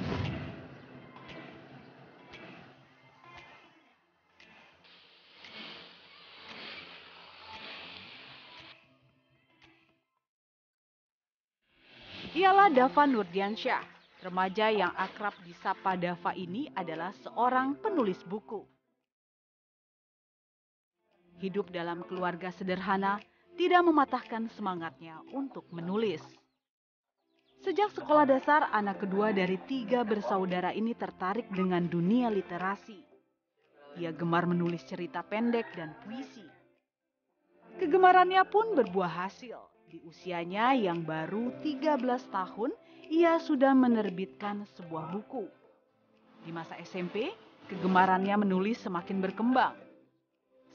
Ialah Dava Nurdiansyah. Remaja yang akrab disapa Dava ini adalah seorang penulis buku. Hidup dalam keluarga sederhana tidak mematahkan semangatnya untuk menulis. Sejak sekolah dasar, anak kedua dari tiga bersaudara ini tertarik dengan dunia literasi. Ia gemar menulis cerita pendek dan puisi. Kegemarannya pun berbuah hasil di usianya yang baru 13 tahun, ia sudah menerbitkan sebuah buku. Di masa SMP, kegemarannya menulis semakin berkembang.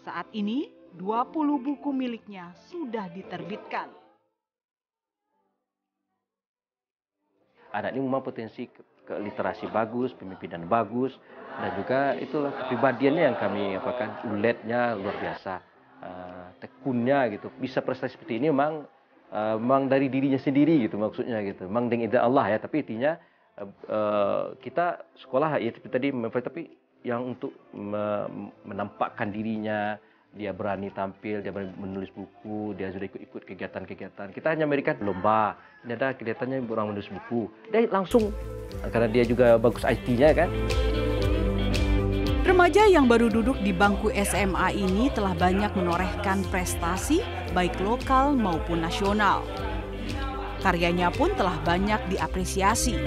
Saat ini, 20 buku miliknya sudah diterbitkan.
Anak ini memang potensi ke literasi bagus, pemimpinan bagus, dan juga itulah kepribadiannya yang kami apakan, uletnya luar biasa, uh, tekunnya gitu. Bisa prestasi seperti ini memang Eh, mang dari dirinya sendiri gitu maksudnya gitu. mang dengan izin Allah ya, tapi intinya eh, eh, kita sekolah ya tapi tadi tapi yang untuk menampakkan dirinya dia
berani tampil, dia berani menulis buku, dia sudah ikut-ikut kegiatan-kegiatan. Kita hanya mereka lomba, ini ada kegiatannya orang menulis buku. Dia langsung, karena dia juga bagus IT-nya kan.
Remaja yang baru duduk di bangku SMA ini telah banyak menorehkan prestasi baik lokal maupun nasional. Karyanya pun telah banyak diapresiasi.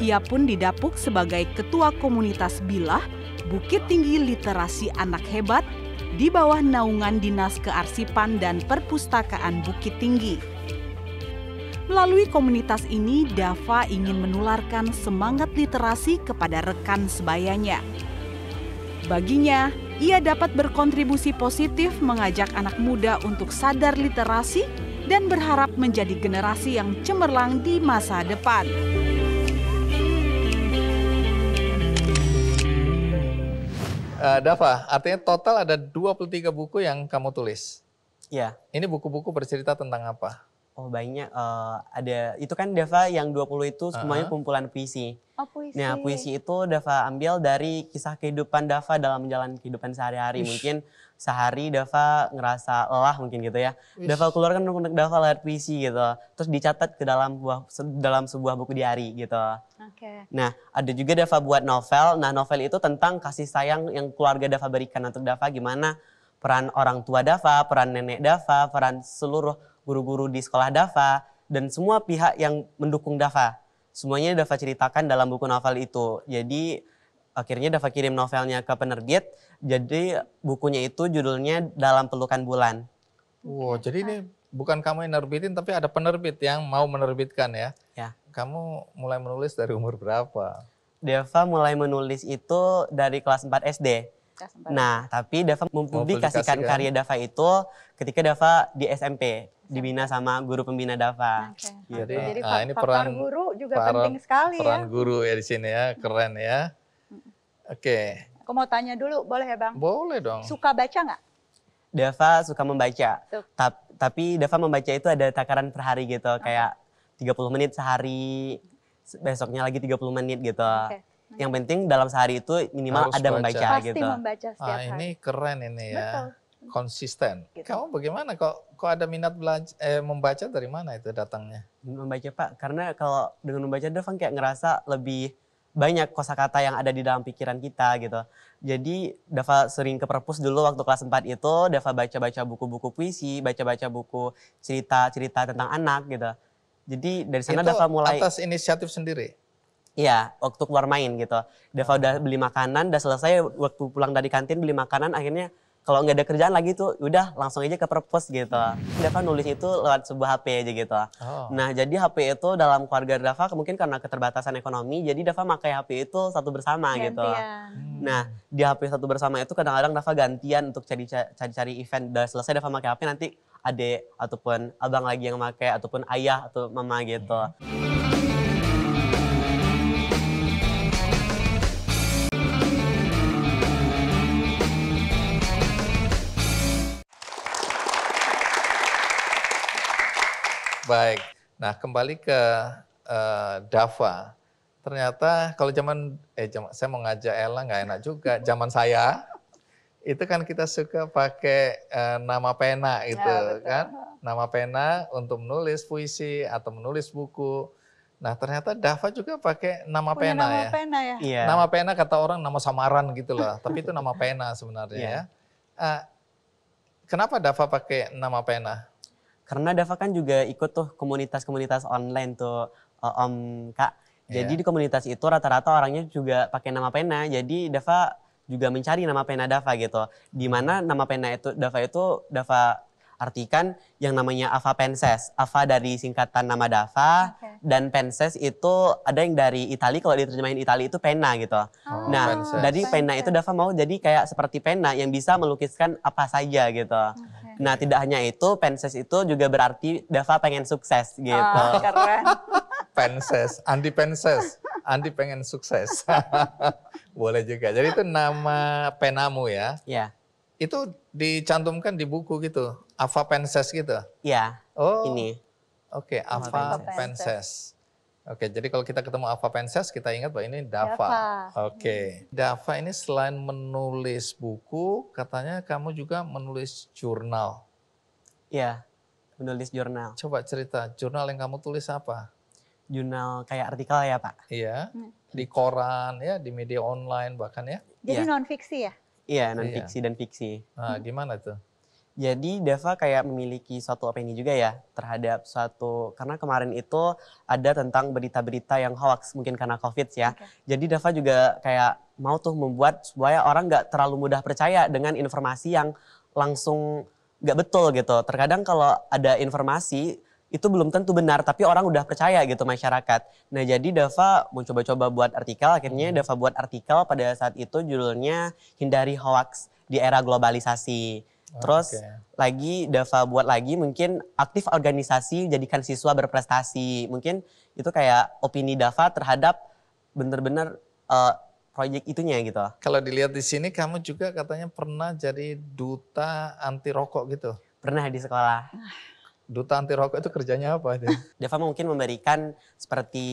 Ia pun didapuk sebagai ketua komunitas Bilah Bukit Tinggi Literasi Anak Hebat di bawah naungan Dinas Kearsipan dan Perpustakaan Bukit Tinggi. Melalui komunitas ini, Dava ingin menularkan semangat literasi kepada rekan sebayanya. Baginya, ia dapat berkontribusi positif mengajak anak muda untuk sadar literasi dan berharap menjadi generasi yang cemerlang di masa depan.
Uh, Dava, artinya total ada 23 buku yang kamu tulis. Ya. Ini buku-buku
bercerita tentang apa? Oh banyak, uh, eh, ada itu kan Deva yang 20 itu semuanya uh -huh. kumpulan puisi. Oh puisi. Nah puisi itu Deva ambil dari kisah kehidupan Deva dalam menjalani kehidupan sehari-hari. Mungkin sehari Deva ngerasa lelah mungkin gitu ya. Ish. keluar keluarkan untuk Deva lihat puisi gitu. Terus dicatat ke dalam buah, dalam sebuah buku diari gitu. Okay. Nah ada juga Deva buat novel. Nah novel itu tentang kasih sayang yang keluarga Deva berikan untuk Deva, Gimana peran orang tua Dava, peran nenek Dava, peran seluruh guru-guru di sekolah Dava, dan semua pihak yang mendukung Dava. Semuanya Dava ceritakan dalam buku novel itu. Jadi akhirnya Dava kirim novelnya ke penerbit. Jadi bukunya itu judulnya Dalam Pelukan Bulan. Wow, jadi ini
bukan kamu yang nerbitin tapi ada penerbit yang mau menerbitkan ya. Ya. Kamu mulai menulis dari umur berapa?
Deva mulai menulis itu dari kelas 4 SD. Nah, tapi Dava mempublikasikan kan? karya Dava itu ketika Dava di SMP dibina sama guru pembina Dava. Okay. Gitu. Jadi, Jadi nah, ini peran guru
juga peran, penting sekali peran ya. Peran
guru ya di sini ya, keren ya. Oke. Okay.
Aku mau tanya dulu, boleh ya Bang?
Boleh dong.
Suka baca nggak?
Dava suka membaca, Ta tapi Dava membaca itu ada takaran per hari gitu, okay. kayak 30 menit sehari, besoknya lagi 30 menit gitu. Okay. Yang penting dalam sehari itu minimal Harus ada membaca, membaca gitu. Pasti membaca
setiap ah, hari. Ini keren ini ya. Betul.
Konsisten.
Gitu. Kamu bagaimana kok kok ada minat
belajar eh, membaca dari mana itu datangnya? Membaca Pak, karena kalau dengan membaca Devang kayak ngerasa lebih banyak kosakata yang ada di dalam pikiran kita gitu. Jadi Dava sering ke perpus dulu waktu kelas 4 itu, Dava baca-baca buku-buku puisi, baca-baca buku cerita-cerita tentang anak gitu. Jadi dari sana itu Dava mulai atas
inisiatif sendiri.
Iya, waktu keluar main gitu. Dava udah beli makanan, udah selesai waktu pulang dari kantin beli makanan akhirnya kalau nggak ada kerjaan lagi tuh udah langsung aja ke perpus gitu. Dava kan nulis itu lewat sebuah HP aja gitu. Oh. Nah jadi HP itu dalam keluarga Dava mungkin karena keterbatasan ekonomi jadi Dava pakai HP itu satu bersama gantian. gitu. Hmm. Nah di HP satu bersama itu kadang-kadang Dava gantian untuk cari-cari event. Dan selesai Dava pakai HP nanti adik ataupun abang lagi yang pakai ataupun ayah atau mama gitu. Hmm.
Baik. Nah, kembali ke uh, Dava. Ternyata kalau zaman eh zaman, saya mau ngajak Ella nggak enak juga. Zaman saya itu kan kita suka pakai uh, nama pena gitu ya, kan. Nama pena untuk menulis puisi atau menulis buku. Nah, ternyata Dava juga pakai nama Punya pena nama ya. pena ya. Iya. Nama pena kata orang nama samaran gitu loh, tapi itu nama pena
sebenarnya iya. ya. Uh, kenapa Dava pakai nama pena? Karena Dava kan juga ikut tuh komunitas-komunitas online tuh uh, Om Kak. Jadi yeah. di komunitas itu rata-rata orangnya juga pakai nama pena. Jadi Dava juga mencari nama pena Dava gitu. Di mana nama pena itu Dava itu Dava artikan yang namanya Ava Penses. Ava dari singkatan nama Dava okay. dan Penses itu ada yang dari Itali kalau diterjemahin Itali itu pena gitu. Oh, nah, penses. dari pena itu Dava mau jadi kayak seperti pena yang bisa melukiskan apa saja gitu. Okay. Nah tidak hanya itu, penses itu juga berarti Dava pengen sukses ah, gitu. Oh, keren. penses, anti penses,
anti pengen sukses. Boleh juga. Jadi itu nama penamu ya? Iya. Itu dicantumkan di buku gitu, Ava Penses gitu? Iya, oh, ini. Oke, okay, Ava Penses. penses. Oke, jadi kalau kita ketemu Ava Penses, kita ingat bahwa ini Dava. Dava. Oke. Hmm. Dava ini selain menulis buku, katanya kamu juga menulis jurnal. Iya, menulis jurnal. Coba cerita, jurnal yang kamu tulis apa? Jurnal kayak artikel ya, Pak? Iya, hmm. di koran ya, di media online bahkan ya.
Jadi ya. non-fiksi ya? Iya,
iya. non-fiksi iya. dan fiksi. Nah, gimana tuh?
Jadi Deva kayak memiliki suatu opini juga ya terhadap suatu karena kemarin itu ada tentang berita-berita yang hoax mungkin karena covid ya. Okay. Jadi Deva juga kayak mau tuh membuat supaya orang nggak terlalu mudah percaya dengan informasi yang langsung nggak betul gitu. Terkadang kalau ada informasi itu belum tentu benar tapi orang udah percaya gitu masyarakat. Nah jadi Dava mencoba-coba buat artikel akhirnya hmm. Dava buat artikel pada saat itu judulnya hindari hoax di era globalisasi. Terus okay. lagi Dava buat lagi mungkin aktif organisasi jadikan siswa berprestasi. Mungkin itu kayak opini Dava terhadap benar-benar uh, eh, proyek itunya gitu. Kalau dilihat di sini kamu juga
katanya pernah jadi duta anti rokok gitu. Pernah di sekolah.
Duta anti rokok itu kerjanya apa itu? Dava mungkin memberikan seperti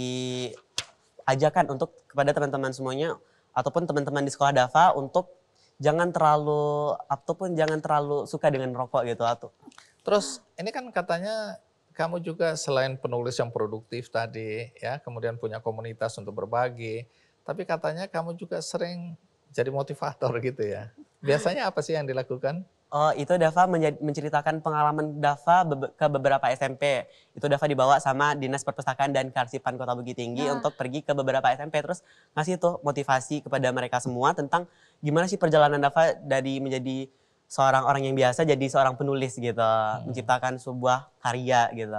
ajakan untuk kepada teman-teman semuanya ataupun teman-teman di sekolah Dava untuk jangan terlalu ataupun jangan terlalu suka dengan rokok gitu atau terus ini kan
katanya kamu juga selain penulis yang produktif tadi ya kemudian punya komunitas untuk berbagi tapi katanya kamu juga sering jadi motivator gitu ya biasanya
apa sih yang dilakukan Oh, itu Dava menceritakan pengalaman Dava ke beberapa SMP. Itu Dava dibawa sama Dinas Perpustakaan dan Kearsipan Kota Bukit Tinggi nah. untuk pergi ke beberapa SMP terus ngasih tuh motivasi kepada mereka semua tentang gimana sih perjalanan Dava dari menjadi seorang orang yang biasa jadi seorang penulis gitu, hmm. menciptakan sebuah karya gitu.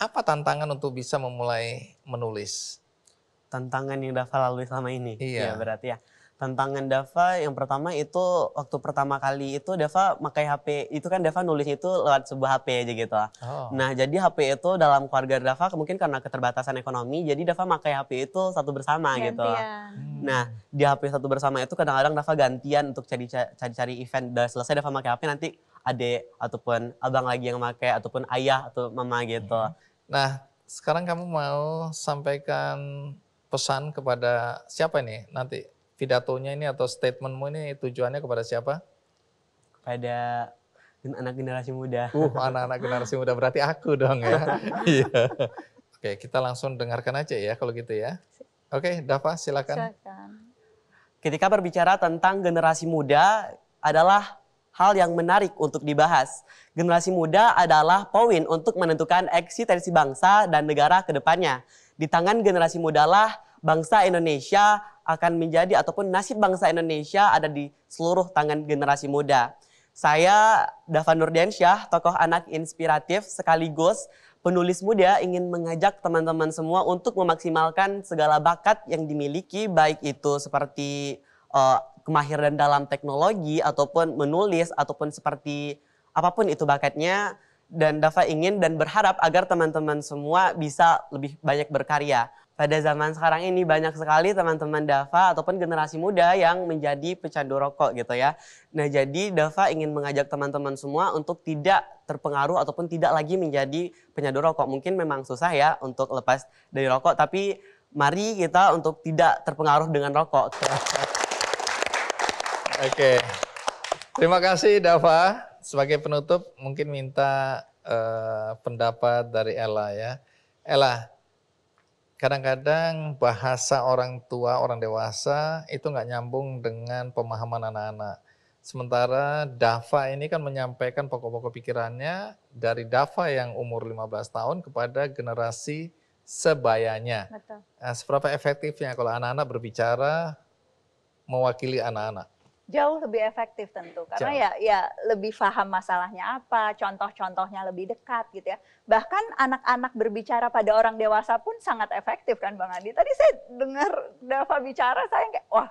Apa tantangan untuk bisa memulai menulis? Tantangan yang Dava lalui selama ini. Iya, ya, berarti ya Tantangan Dava yang pertama itu waktu pertama kali itu Dava pakai HP itu kan Dava nulis itu lewat sebuah HP aja gitu lah. Oh. Nah jadi HP itu dalam keluarga Dava mungkin karena keterbatasan ekonomi jadi Dava pakai HP itu satu bersama gitu gantian. gitu. Hmm. Nah di HP satu bersama itu kadang-kadang Dava gantian untuk cari-cari event dan selesai Dava pakai HP nanti ade ataupun abang lagi yang pakai ataupun ayah atau mama gitu. Hmm.
Nah sekarang kamu mau sampaikan pesan kepada siapa ini nanti pidatonya ini atau statementmu ini tujuannya kepada siapa? Kepada anak generasi muda. Uh, anak-anak generasi muda berarti
aku dong ya. Iya. Oke, kita langsung dengarkan aja ya kalau gitu ya. Oke, Dafa silakan. Silakan. Ketika berbicara tentang generasi muda adalah hal yang menarik untuk dibahas. Generasi muda adalah poin untuk menentukan eksistensi bangsa dan negara ke depannya. Di tangan generasi mudalah bangsa Indonesia akan menjadi ataupun nasib bangsa Indonesia ada di seluruh tangan generasi muda. Saya Davan Nurdiansyah, tokoh anak inspiratif sekaligus penulis muda ingin mengajak teman-teman semua untuk memaksimalkan segala bakat yang dimiliki baik itu seperti uh, kemahiran dalam teknologi ataupun menulis ataupun seperti apapun itu bakatnya dan Dava ingin dan berharap agar teman-teman semua bisa lebih banyak berkarya pada zaman sekarang ini banyak sekali teman-teman Dava ataupun generasi muda yang menjadi pecandu rokok gitu ya. Nah jadi Dava ingin mengajak teman-teman semua untuk tidak terpengaruh ataupun tidak lagi menjadi pecandu rokok. Mungkin memang susah ya untuk lepas dari rokok tapi mari kita untuk tidak terpengaruh dengan rokok. Oke,
terima kasih Dava. Sebagai penutup mungkin minta uh, pendapat dari Ella ya. Ella, kadang-kadang bahasa orang tua, orang dewasa itu nggak nyambung dengan pemahaman anak-anak. Sementara Dafa ini kan menyampaikan pokok-pokok pikirannya dari Dafa yang umur 15 tahun kepada generasi sebayanya. Betul. Nah, seberapa efektifnya kalau anak-anak berbicara mewakili anak-anak?
Jauh lebih efektif tentu karena Jauh. ya ya lebih paham masalahnya apa, contoh-contohnya lebih dekat gitu ya. Bahkan anak-anak berbicara pada orang dewasa pun sangat efektif kan Bang Andi. Tadi saya dengar Dava bicara saya kayak wah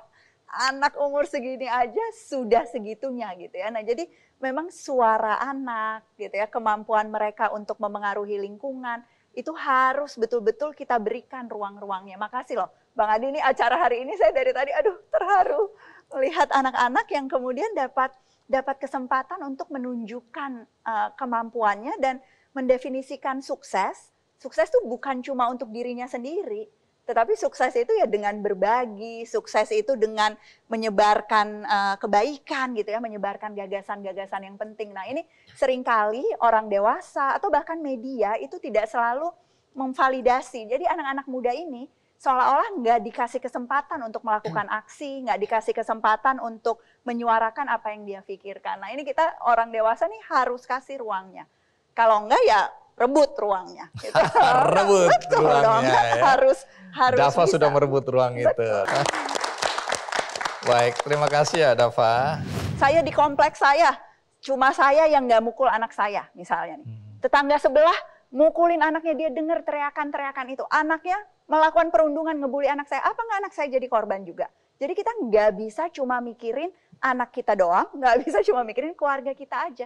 anak umur segini aja sudah segitunya gitu ya. Nah jadi memang suara anak gitu ya, kemampuan mereka untuk memengaruhi lingkungan itu harus betul-betul kita berikan ruang-ruangnya. Makasih loh Bang Adi ini acara hari ini saya dari tadi aduh terharu lihat anak-anak yang kemudian dapat dapat kesempatan untuk menunjukkan uh, kemampuannya dan mendefinisikan sukses. Sukses itu bukan cuma untuk dirinya sendiri, tetapi sukses itu ya dengan berbagi, sukses itu dengan menyebarkan uh, kebaikan gitu ya, menyebarkan gagasan-gagasan yang penting. Nah ini seringkali orang dewasa atau bahkan media itu tidak selalu memvalidasi. Jadi anak-anak muda ini seolah-olah nggak dikasih kesempatan untuk melakukan hmm. aksi, nggak dikasih kesempatan untuk menyuarakan apa yang dia pikirkan. Nah ini kita orang dewasa nih harus kasih ruangnya. Kalau enggak ya rebut ruangnya. Gitu.
rebut
Betul ruangnya dong. ya. Harus harus. Dava bisa. sudah merebut ruang itu. Baik, terima kasih ya Dava.
Saya di kompleks saya, cuma saya yang nggak mukul anak saya misalnya nih. Hmm. Tetangga sebelah mukulin anaknya dia dengar teriakan-teriakan itu. Anaknya melakukan perundungan ngebully anak saya, apa nggak anak saya jadi korban juga? Jadi kita nggak bisa cuma mikirin anak kita doang, nggak bisa cuma mikirin keluarga kita aja.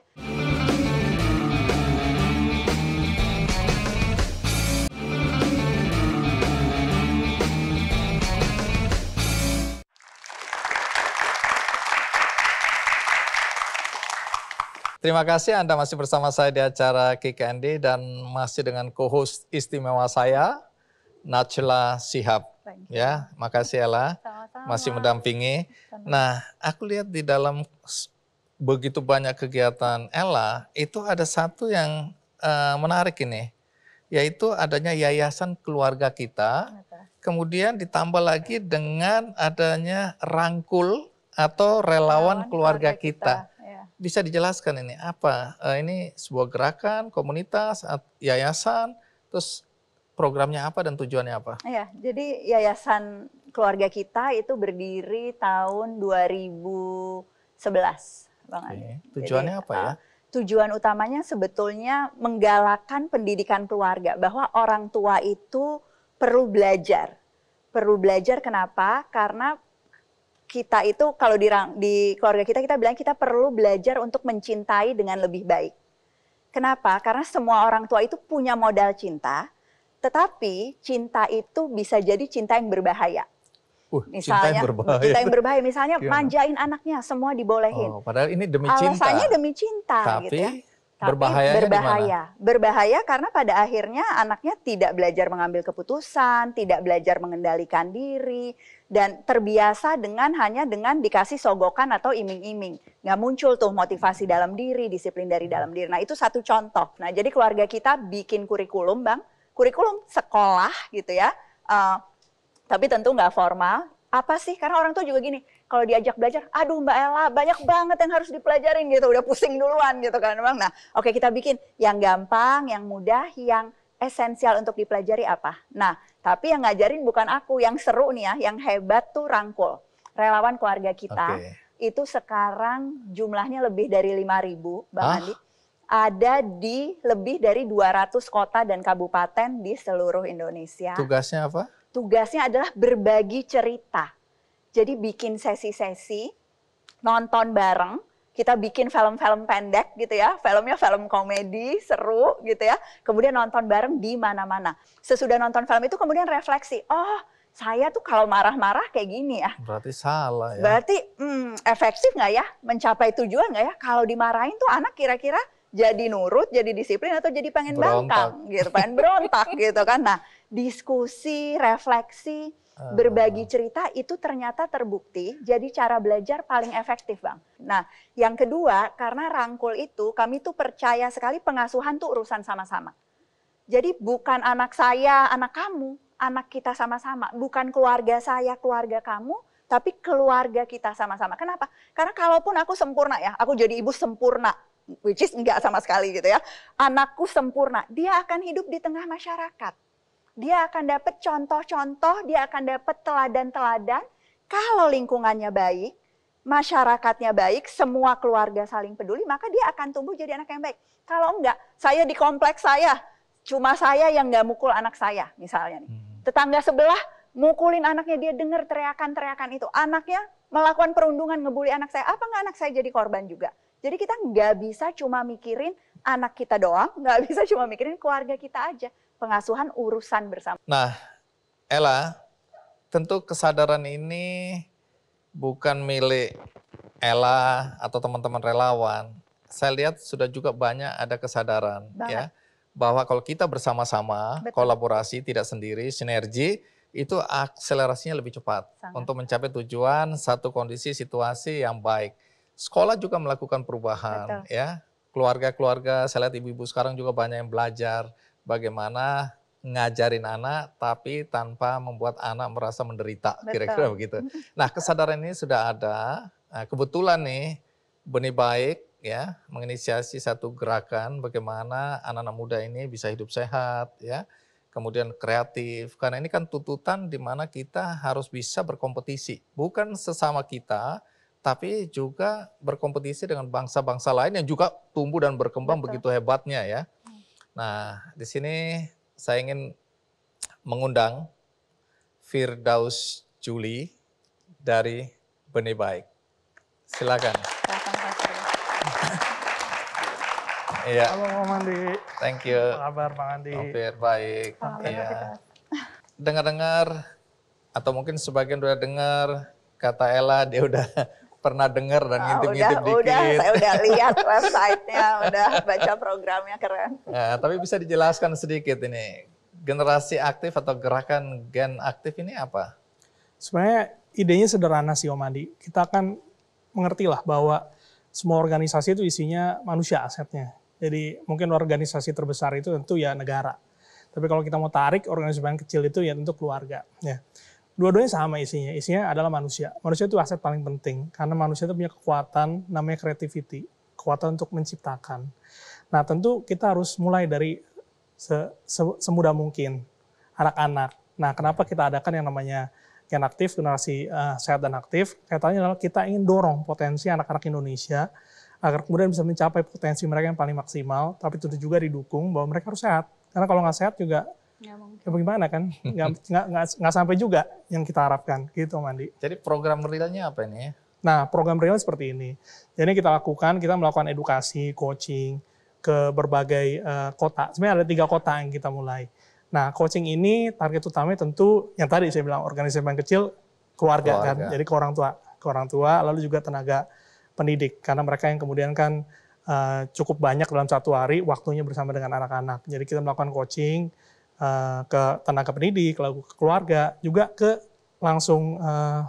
Terima kasih Anda masih bersama saya di acara KKND dan masih dengan co-host istimewa saya, Nachla Sihab. Ya, makasih Ella Sama-sama. masih mendampingi. Nah, aku lihat di dalam begitu banyak kegiatan Ella, itu ada satu yang uh, menarik ini, yaitu adanya yayasan keluarga kita. Kemudian ditambah lagi dengan adanya rangkul atau relawan, keluarga, kita. kita ya. bisa dijelaskan ini apa? Eh, ini sebuah gerakan, komunitas, yayasan, terus programnya apa dan tujuannya apa?
Iya, jadi yayasan keluarga kita itu berdiri tahun 2011, Bang Tujuannya jadi, apa ya? Eh, tujuan utamanya sebetulnya menggalakkan pendidikan keluarga bahwa orang tua itu perlu belajar. Perlu belajar kenapa? Karena kita itu kalau di, di keluarga kita kita bilang kita perlu belajar untuk mencintai dengan lebih baik. Kenapa? Karena semua orang tua itu punya modal cinta, tetapi cinta itu bisa jadi cinta yang berbahaya.
Uh, misalnya, cinta yang berbahaya. Cinta yang berbahaya.
Misalnya Gimana? manjain anaknya, semua dibolehin.
Oh, padahal ini demi Alasannya cinta. Alasannya
demi cinta. Gitu Tapi, gitu ya. Tapi berbahaya. Berbahaya. Berbahaya karena pada akhirnya anaknya tidak belajar mengambil keputusan, tidak belajar mengendalikan diri, dan terbiasa dengan hanya dengan dikasih sogokan atau iming-iming. Nggak muncul tuh motivasi dalam diri, disiplin dari hmm. dalam diri. Nah itu satu contoh. Nah jadi keluarga kita bikin kurikulum, Bang kurikulum sekolah gitu ya. Uh, tapi tentu nggak formal. Apa sih? Karena orang tuh juga gini, kalau diajak belajar, aduh Mbak Ella banyak banget yang harus dipelajarin gitu, udah pusing duluan gitu kan emang Nah oke okay, kita bikin yang gampang, yang mudah, yang esensial untuk dipelajari apa? Nah tapi yang ngajarin bukan aku, yang seru nih ya, yang hebat tuh rangkul. Relawan keluarga kita okay. itu sekarang jumlahnya lebih dari 5000 Bang ah? Andi ada di lebih dari 200 kota dan kabupaten di seluruh Indonesia.
Tugasnya apa?
Tugasnya adalah berbagi cerita. Jadi bikin sesi-sesi, nonton bareng, kita bikin film-film pendek gitu ya, filmnya film komedi, seru gitu ya. Kemudian nonton bareng di mana-mana. Sesudah nonton film itu kemudian refleksi, oh saya tuh kalau marah-marah kayak gini ya.
Berarti salah ya. Berarti
hmm, efektif nggak ya? Mencapai tujuan nggak ya? Kalau dimarahin tuh anak kira-kira jadi nurut, jadi disiplin atau jadi pengen bangkang gitu, pengen kan? berontak gitu kan. Nah, diskusi, refleksi, ah. berbagi cerita itu ternyata terbukti jadi cara belajar paling efektif, Bang. Nah, yang kedua, karena rangkul itu kami tuh percaya sekali pengasuhan tuh urusan sama-sama. Jadi bukan anak saya, anak kamu, anak kita sama-sama, bukan keluarga saya, keluarga kamu, tapi keluarga kita sama-sama. Kenapa? Karena kalaupun aku sempurna ya, aku jadi ibu sempurna, which is enggak sama sekali gitu ya. Anakku sempurna, dia akan hidup di tengah masyarakat. Dia akan dapat contoh-contoh, dia akan dapat teladan-teladan. Kalau lingkungannya baik, masyarakatnya baik, semua keluarga saling peduli, maka dia akan tumbuh jadi anak yang baik. Kalau enggak, saya di kompleks saya, cuma saya yang enggak mukul anak saya misalnya nih. Hmm. Tetangga sebelah mukulin anaknya, dia dengar teriakan-teriakan itu. Anaknya melakukan perundungan, ngebully anak saya, apa enggak anak saya jadi korban juga? Jadi kita nggak bisa cuma mikirin anak kita doang, nggak bisa cuma mikirin keluarga kita aja. Pengasuhan urusan bersama.
Nah, Ella, tentu kesadaran ini bukan milik Ella atau teman-teman relawan. Saya lihat sudah juga banyak ada kesadaran ya. Banget. ya bahwa kalau kita bersama-sama, kolaborasi tidak sendiri, sinergi itu akselerasinya lebih cepat Sangat. untuk mencapai tujuan satu kondisi situasi yang baik sekolah juga melakukan perubahan Betul. ya. Keluarga-keluarga, saya lihat ibu-ibu sekarang juga banyak yang belajar bagaimana ngajarin anak tapi tanpa membuat anak merasa menderita kira-kira begitu. Nah kesadaran ini sudah ada. Nah, kebetulan nih benih baik ya menginisiasi satu gerakan bagaimana anak-anak muda ini bisa hidup sehat ya kemudian kreatif karena ini kan tuntutan di mana kita harus bisa berkompetisi bukan sesama kita tapi juga berkompetisi dengan bangsa-bangsa lain yang juga tumbuh dan berkembang Betul. begitu hebatnya ya. Nah, di sini saya ingin mengundang Firdaus Juli dari Benih Baik. Silakan. Iya. Halo Pak Andi. Thank you. Apa kabar Pak Andi? Hampir baik. Iya. Dengar-dengar atau mungkin sebagian sudah dengar kata Ella dia udah pernah dengar dan ah, ngintip-ngintip oh, dikit. Udah, saya udah lihat
websitenya, udah baca programnya keren.
Ya, tapi bisa dijelaskan sedikit ini generasi aktif atau gerakan gen aktif ini apa?
Sebenarnya idenya sederhana sih Om Andi. Kita kan mengertilah bahwa semua organisasi itu isinya manusia asetnya. Jadi mungkin organisasi terbesar itu tentu ya negara. Tapi kalau kita mau tarik organisasi yang kecil itu ya tentu keluarga. Ya. Dua-duanya sama isinya. Isinya adalah manusia. Manusia itu aset paling penting karena manusia itu punya kekuatan namanya creativity, kekuatan untuk menciptakan. Nah, tentu kita harus mulai dari se -se semudah mungkin anak-anak. Nah, kenapa kita adakan yang namanya yang aktif, generasi uh, sehat dan aktif, katanya adalah kita ingin dorong potensi anak-anak Indonesia agar kemudian bisa mencapai potensi mereka yang paling maksimal, tapi tentu juga didukung bahwa mereka harus sehat. Karena kalau nggak sehat juga ya bagaimana kan nggak sampai juga yang kita harapkan gitu Mandi. Jadi program realnya apa ini? Ya? Nah program real seperti ini. Jadi kita lakukan kita melakukan edukasi, coaching ke berbagai uh, kota. Sebenarnya ada tiga kota yang kita mulai. Nah coaching ini target utamanya tentu yang tadi saya bilang organisasi yang kecil keluarga, kan. keluarga kan. Jadi ke orang tua, ke orang tua, lalu juga tenaga pendidik karena mereka yang kemudian kan uh, cukup banyak dalam satu hari waktunya bersama dengan anak-anak. Jadi kita melakukan coaching uh, ke tenaga pendidik, lalu ke keluarga, juga ke langsung uh,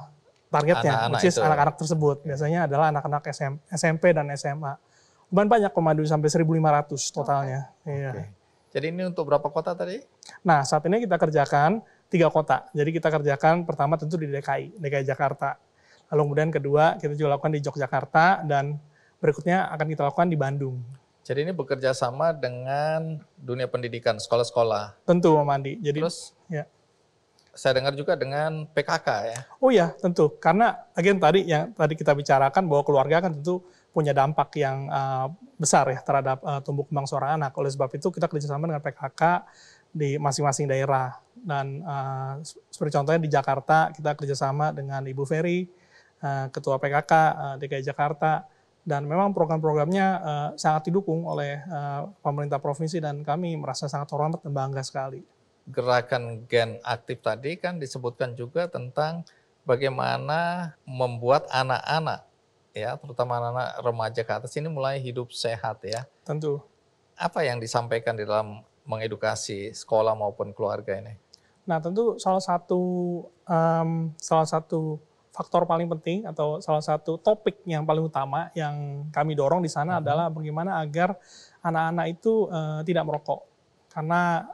targetnya, anak -anak anak-anak tersebut. Biasanya adalah anak-anak SM, SMP dan SMA. Bukan banyak komando sampai 1.500 totalnya.
Okay. Iya. Yeah. Okay. Jadi ini untuk berapa kota tadi?
Nah saat ini kita kerjakan tiga kota. Jadi kita kerjakan pertama tentu di DKI, DKI Jakarta. Lalu kemudian kedua kita juga lakukan di Yogyakarta dan berikutnya akan kita lakukan di Bandung.
Jadi ini bekerja sama dengan dunia pendidikan, sekolah-sekolah.
Tentu, Om Mandi.
Jadi, Terus, ya. saya dengar juga dengan PKK ya.
Oh ya, tentu. Karena, agen tadi yang tadi kita bicarakan bahwa keluarga kan tentu punya dampak yang uh, besar ya terhadap uh, tumbuh kembang seorang anak. Oleh sebab itu kita kerjasama dengan PKK di masing-masing daerah. Dan uh, seperti contohnya di Jakarta kita kerjasama dengan Ibu Ferry, uh, Ketua PKK uh, DKI Jakarta dan memang program-programnya uh, sangat didukung oleh uh, pemerintah provinsi dan kami merasa sangat hormat dan bangga sekali.
Gerakan gen aktif tadi kan disebutkan juga tentang bagaimana membuat anak-anak ya terutama anak-anak remaja ke atas ini mulai hidup sehat ya. Tentu. Apa yang disampaikan di dalam mengedukasi sekolah maupun keluarga ini?
Nah, tentu salah satu um, salah satu faktor paling penting atau salah satu topik yang paling utama yang kami dorong di sana hmm. adalah bagaimana agar anak-anak itu uh, tidak merokok karena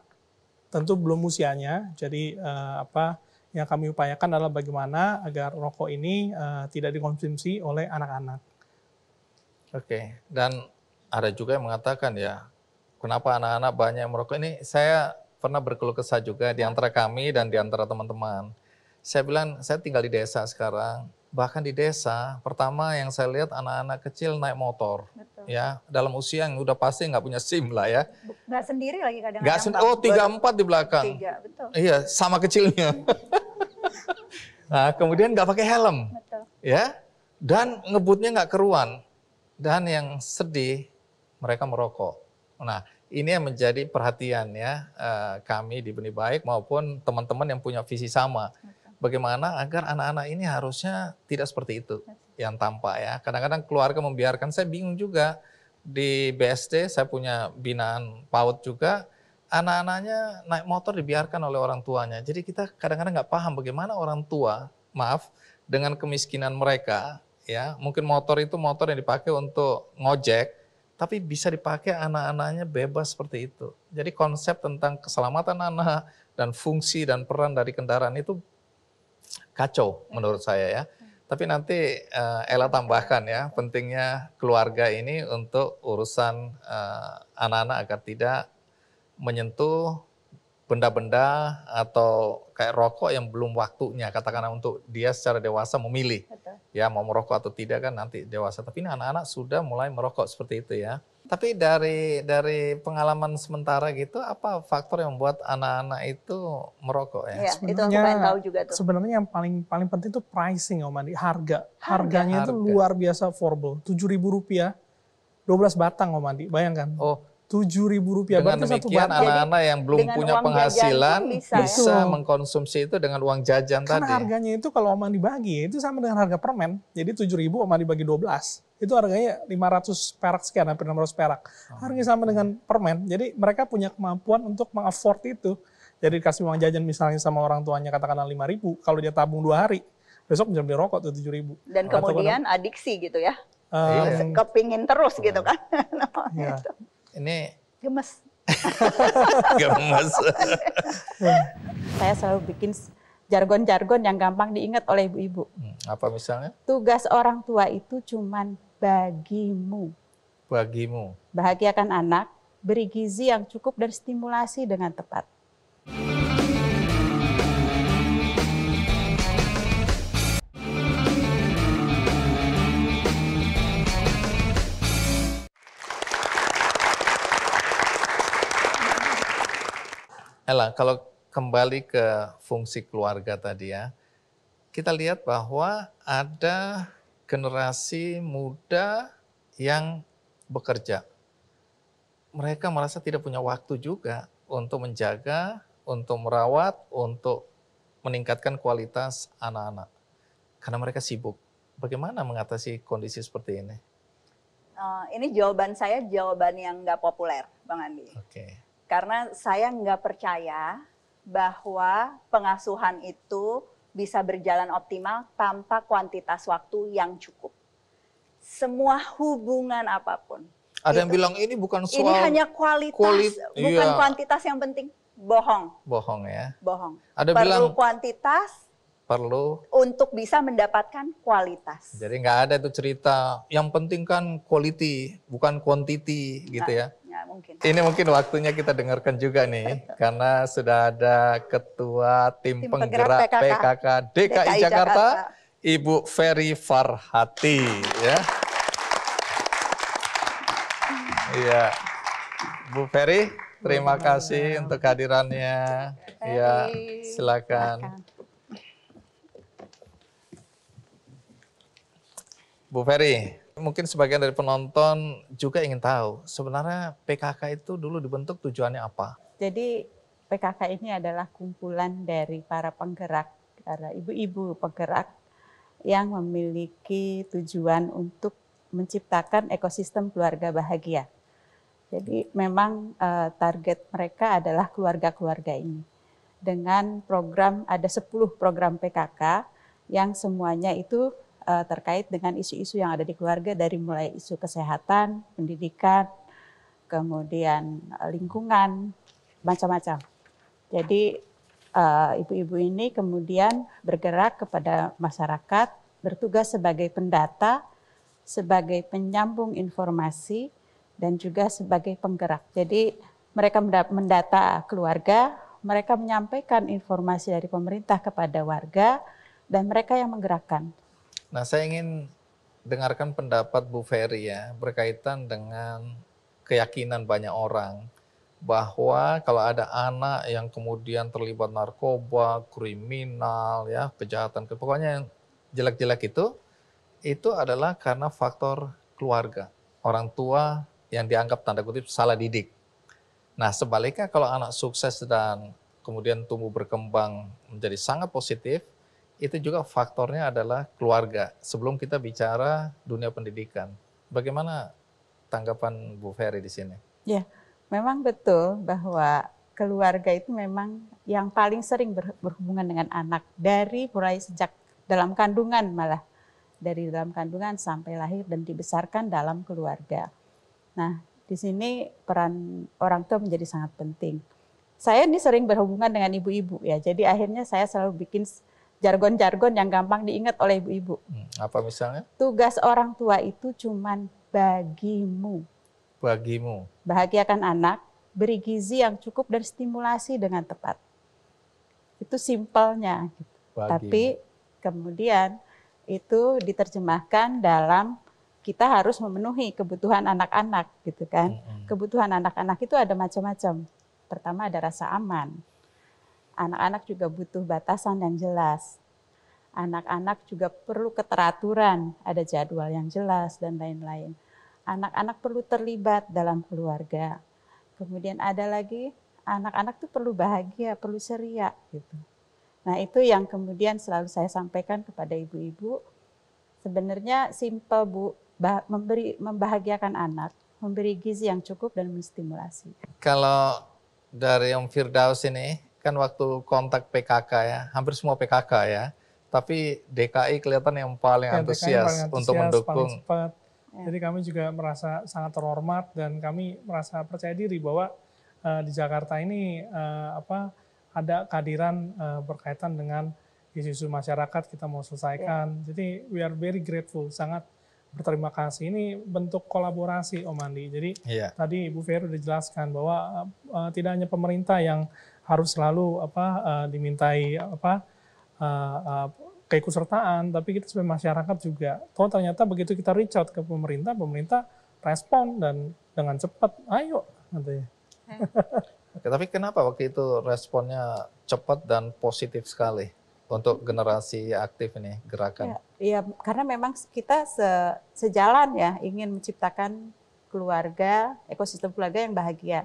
tentu belum usianya jadi uh, apa yang kami upayakan adalah bagaimana agar rokok ini uh, tidak dikonsumsi oleh anak-anak.
Oke, dan ada juga yang mengatakan ya, kenapa anak-anak banyak merokok ini? Saya pernah berkeluh kesah juga di antara kami dan di antara teman-teman saya bilang, saya tinggal di desa sekarang. Bahkan di desa, pertama yang saya lihat anak-anak kecil naik motor. Betul. Ya, dalam usia yang udah pasti nggak punya SIM lah ya.
Nggak sendiri lagi
kadang-kadang. Nggak sendiri, oh tiga empat di belakang. Tiga, betul. Iya, sama kecilnya. nah, kemudian nggak pakai helm. Betul. Ya, dan ngebutnya nggak keruan. Dan yang sedih, mereka merokok. Nah, ini yang menjadi perhatian ya eh, kami di Benih Baik maupun teman-teman yang punya visi sama bagaimana agar anak-anak ini harusnya tidak seperti itu yang tampak ya. Kadang-kadang keluarga membiarkan, saya bingung juga di BSD saya punya binaan PAUD juga, anak-anaknya naik motor dibiarkan oleh orang tuanya. Jadi kita kadang-kadang nggak paham bagaimana orang tua, maaf, dengan kemiskinan mereka, ya mungkin motor itu motor yang dipakai untuk ngojek, tapi bisa dipakai anak-anaknya bebas seperti itu. Jadi konsep tentang keselamatan anak dan fungsi dan peran dari kendaraan itu kacau menurut saya ya. Tapi nanti uh, Ella tambahkan ya, pentingnya keluarga ini untuk urusan eh, anak-anak uh, agar tidak menyentuh benda-benda atau kayak rokok yang belum waktunya katakanlah untuk dia secara dewasa memilih Betul. ya mau merokok atau tidak kan nanti dewasa tapi anak-anak sudah mulai merokok seperti itu ya tapi dari dari pengalaman sementara gitu, apa faktor yang membuat anak-anak itu merokok ya? ya sebenarnya, itu aku pengen tahu juga
tuh. Sebenarnya yang paling paling penting itu pricing Om Andi, harga. Harganya harga. itu luar biasa affordable, tujuh ribu rupiah, dua belas batang Om Andi, bayangkan. Oh, tujuh ribu rupiah. Dengan Berarti demikian anak-anak yang belum punya penghasilan bisa, bisa
mengkonsumsi itu dengan uang jajan Karena tadi.
harganya itu kalau omang dibagi itu sama dengan harga permen. Jadi tujuh ribu omang dibagi belas itu harganya lima ratus perak sekian, hampir 600 perak. Hmm. Harganya sama dengan permen. Jadi mereka punya kemampuan untuk mengafford itu. Jadi kasih uang jajan misalnya sama orang tuanya katakanlah lima ribu, kalau dia tabung dua hari, besok bisa beli rokok tuh 7 ribu. Dan kemudian
Atau, adiksi gitu ya? Uh, Kepingin terus gitu iya. kan.
ya ini
gemes.
gemes.
Saya selalu bikin jargon-jargon yang gampang diingat oleh ibu-ibu. Hmm,
apa misalnya?
Tugas orang tua itu cuman bagimu.
Bagimu.
Bahagiakan anak, beri gizi yang cukup dan stimulasi dengan tepat.
Ella, kalau kembali ke fungsi keluarga tadi ya, kita lihat bahwa ada generasi muda yang bekerja. Mereka merasa tidak punya waktu juga untuk menjaga, untuk merawat, untuk meningkatkan kualitas anak-anak. Karena mereka sibuk. Bagaimana mengatasi kondisi seperti ini?
Uh, ini jawaban saya jawaban yang nggak populer, Bang Andi. Oke. Okay karena saya nggak percaya bahwa pengasuhan itu bisa berjalan optimal tanpa kuantitas waktu yang cukup. Semua hubungan apapun.
Ada gitu. yang bilang ini bukan soal ini hanya
kualitas, kuali bukan iya. kuantitas yang penting. Bohong.
Bohong ya.
Bohong. Ada perlu bilang kuantitas perlu untuk bisa mendapatkan kualitas.
Jadi nggak ada itu cerita yang penting kan quality bukan quantity gitu nah, ya mungkin. Ini mungkin waktunya kita dengarkan juga nih, karena sudah ada Ketua Tim, Tim Penggerak, Penggerak PKK, PKK DKI, DKI Jakarta, Jakarta, Ibu Ferry Farhati, ya. Iya, Bu Ferry, terima iya. kasih untuk kehadirannya. Iya, silakan. Bu Ferry, Mungkin sebagian dari penonton juga ingin tahu, sebenarnya PKK itu dulu dibentuk tujuannya apa?
Jadi PKK ini adalah kumpulan dari para penggerak, para ibu-ibu penggerak yang memiliki tujuan untuk menciptakan ekosistem keluarga bahagia. Jadi memang uh, target mereka adalah keluarga-keluarga ini. Dengan program, ada 10 program PKK yang semuanya itu uh, terkait dengan isu-isu yang ada di keluarga dari mulai isu kesehatan, pendidikan, kemudian eh, lingkungan, macam-macam. Jadi eh, ibu-ibu uh, ini kemudian bergerak kepada masyarakat, bertugas sebagai pendata, sebagai penyambung informasi, dan juga sebagai penggerak. Jadi mereka mendata keluarga, mereka menyampaikan informasi dari pemerintah kepada warga, dan mereka yang menggerakkan.
Nah, saya ingin dengarkan pendapat Bu Ferry ya berkaitan dengan keyakinan banyak orang bahwa kalau ada anak yang kemudian terlibat narkoba, kriminal, ya kejahatan, pokoknya yang jelek-jelek itu, itu adalah karena faktor keluarga, orang tua yang dianggap tanda kutip salah didik. Nah sebaliknya kalau anak sukses dan kemudian tumbuh berkembang menjadi sangat positif, itu juga faktornya adalah keluarga. Sebelum kita bicara dunia pendidikan, bagaimana tanggapan Bu Ferry di sini?
Ya, memang betul bahwa keluarga itu memang yang paling sering berhubungan dengan anak dari mulai sejak dalam kandungan malah dari dalam kandungan sampai lahir dan dibesarkan dalam keluarga. Nah, di sini peran orang tua menjadi sangat penting. Saya ini sering berhubungan dengan ibu-ibu ya, jadi akhirnya saya selalu bikin jargon-jargon yang gampang diingat oleh ibu-ibu. Hmm,
apa misalnya?
Tugas orang tua itu cuman bagimu.
Bagimu.
Bahagiakan anak, beri gizi yang cukup dan stimulasi dengan tepat. Itu simpelnya. Gitu. Bagimu. Tapi kemudian itu diterjemahkan dalam kita harus memenuhi kebutuhan anak-anak gitu kan. Mm -hmm. Kebutuhan anak-anak itu ada macam-macam. Pertama ada rasa aman, anak-anak juga butuh batasan yang jelas. Anak-anak juga perlu keteraturan, ada jadwal yang jelas dan lain-lain. Anak-anak perlu terlibat dalam keluarga. Kemudian ada lagi anak-anak tuh perlu bahagia, perlu ceria gitu. Nah, itu yang kemudian selalu saya sampaikan kepada ibu-ibu. Sebenarnya simple, Bu, memberi membahagiakan anak, memberi gizi yang cukup dan menstimulasi.
Kalau dari Om Firdaus ini, kan waktu kontak PKK ya, hampir semua PKK ya. Tapi DKI kelihatan yang paling, ya, antusias, paling antusias untuk mendukung. Paling
cepat. Iya. Jadi kami juga merasa sangat terhormat dan kami merasa percaya diri bahwa uh, di Jakarta ini uh, apa ada kehadiran uh, berkaitan dengan isu-isu masyarakat kita mau selesaikan. Ya. Jadi we are very grateful, sangat berterima kasih. Ini bentuk kolaborasi Om Andi. Jadi ya. tadi Ibu Ferry sudah jelaskan bahwa uh, tidak hanya pemerintah yang harus selalu apa uh, dimintai apa uh, uh, keikutsertaan, tapi kita sebagai masyarakat juga. Toh ternyata begitu kita reach out ke pemerintah, pemerintah respon dan dengan cepat, ayo nanti.
Oke, tapi kenapa waktu itu responnya cepat dan positif sekali untuk generasi aktif ini gerakan? Ya,
iya, ya, karena memang kita se, sejalan ya ingin menciptakan keluarga, ekosistem keluarga yang bahagia.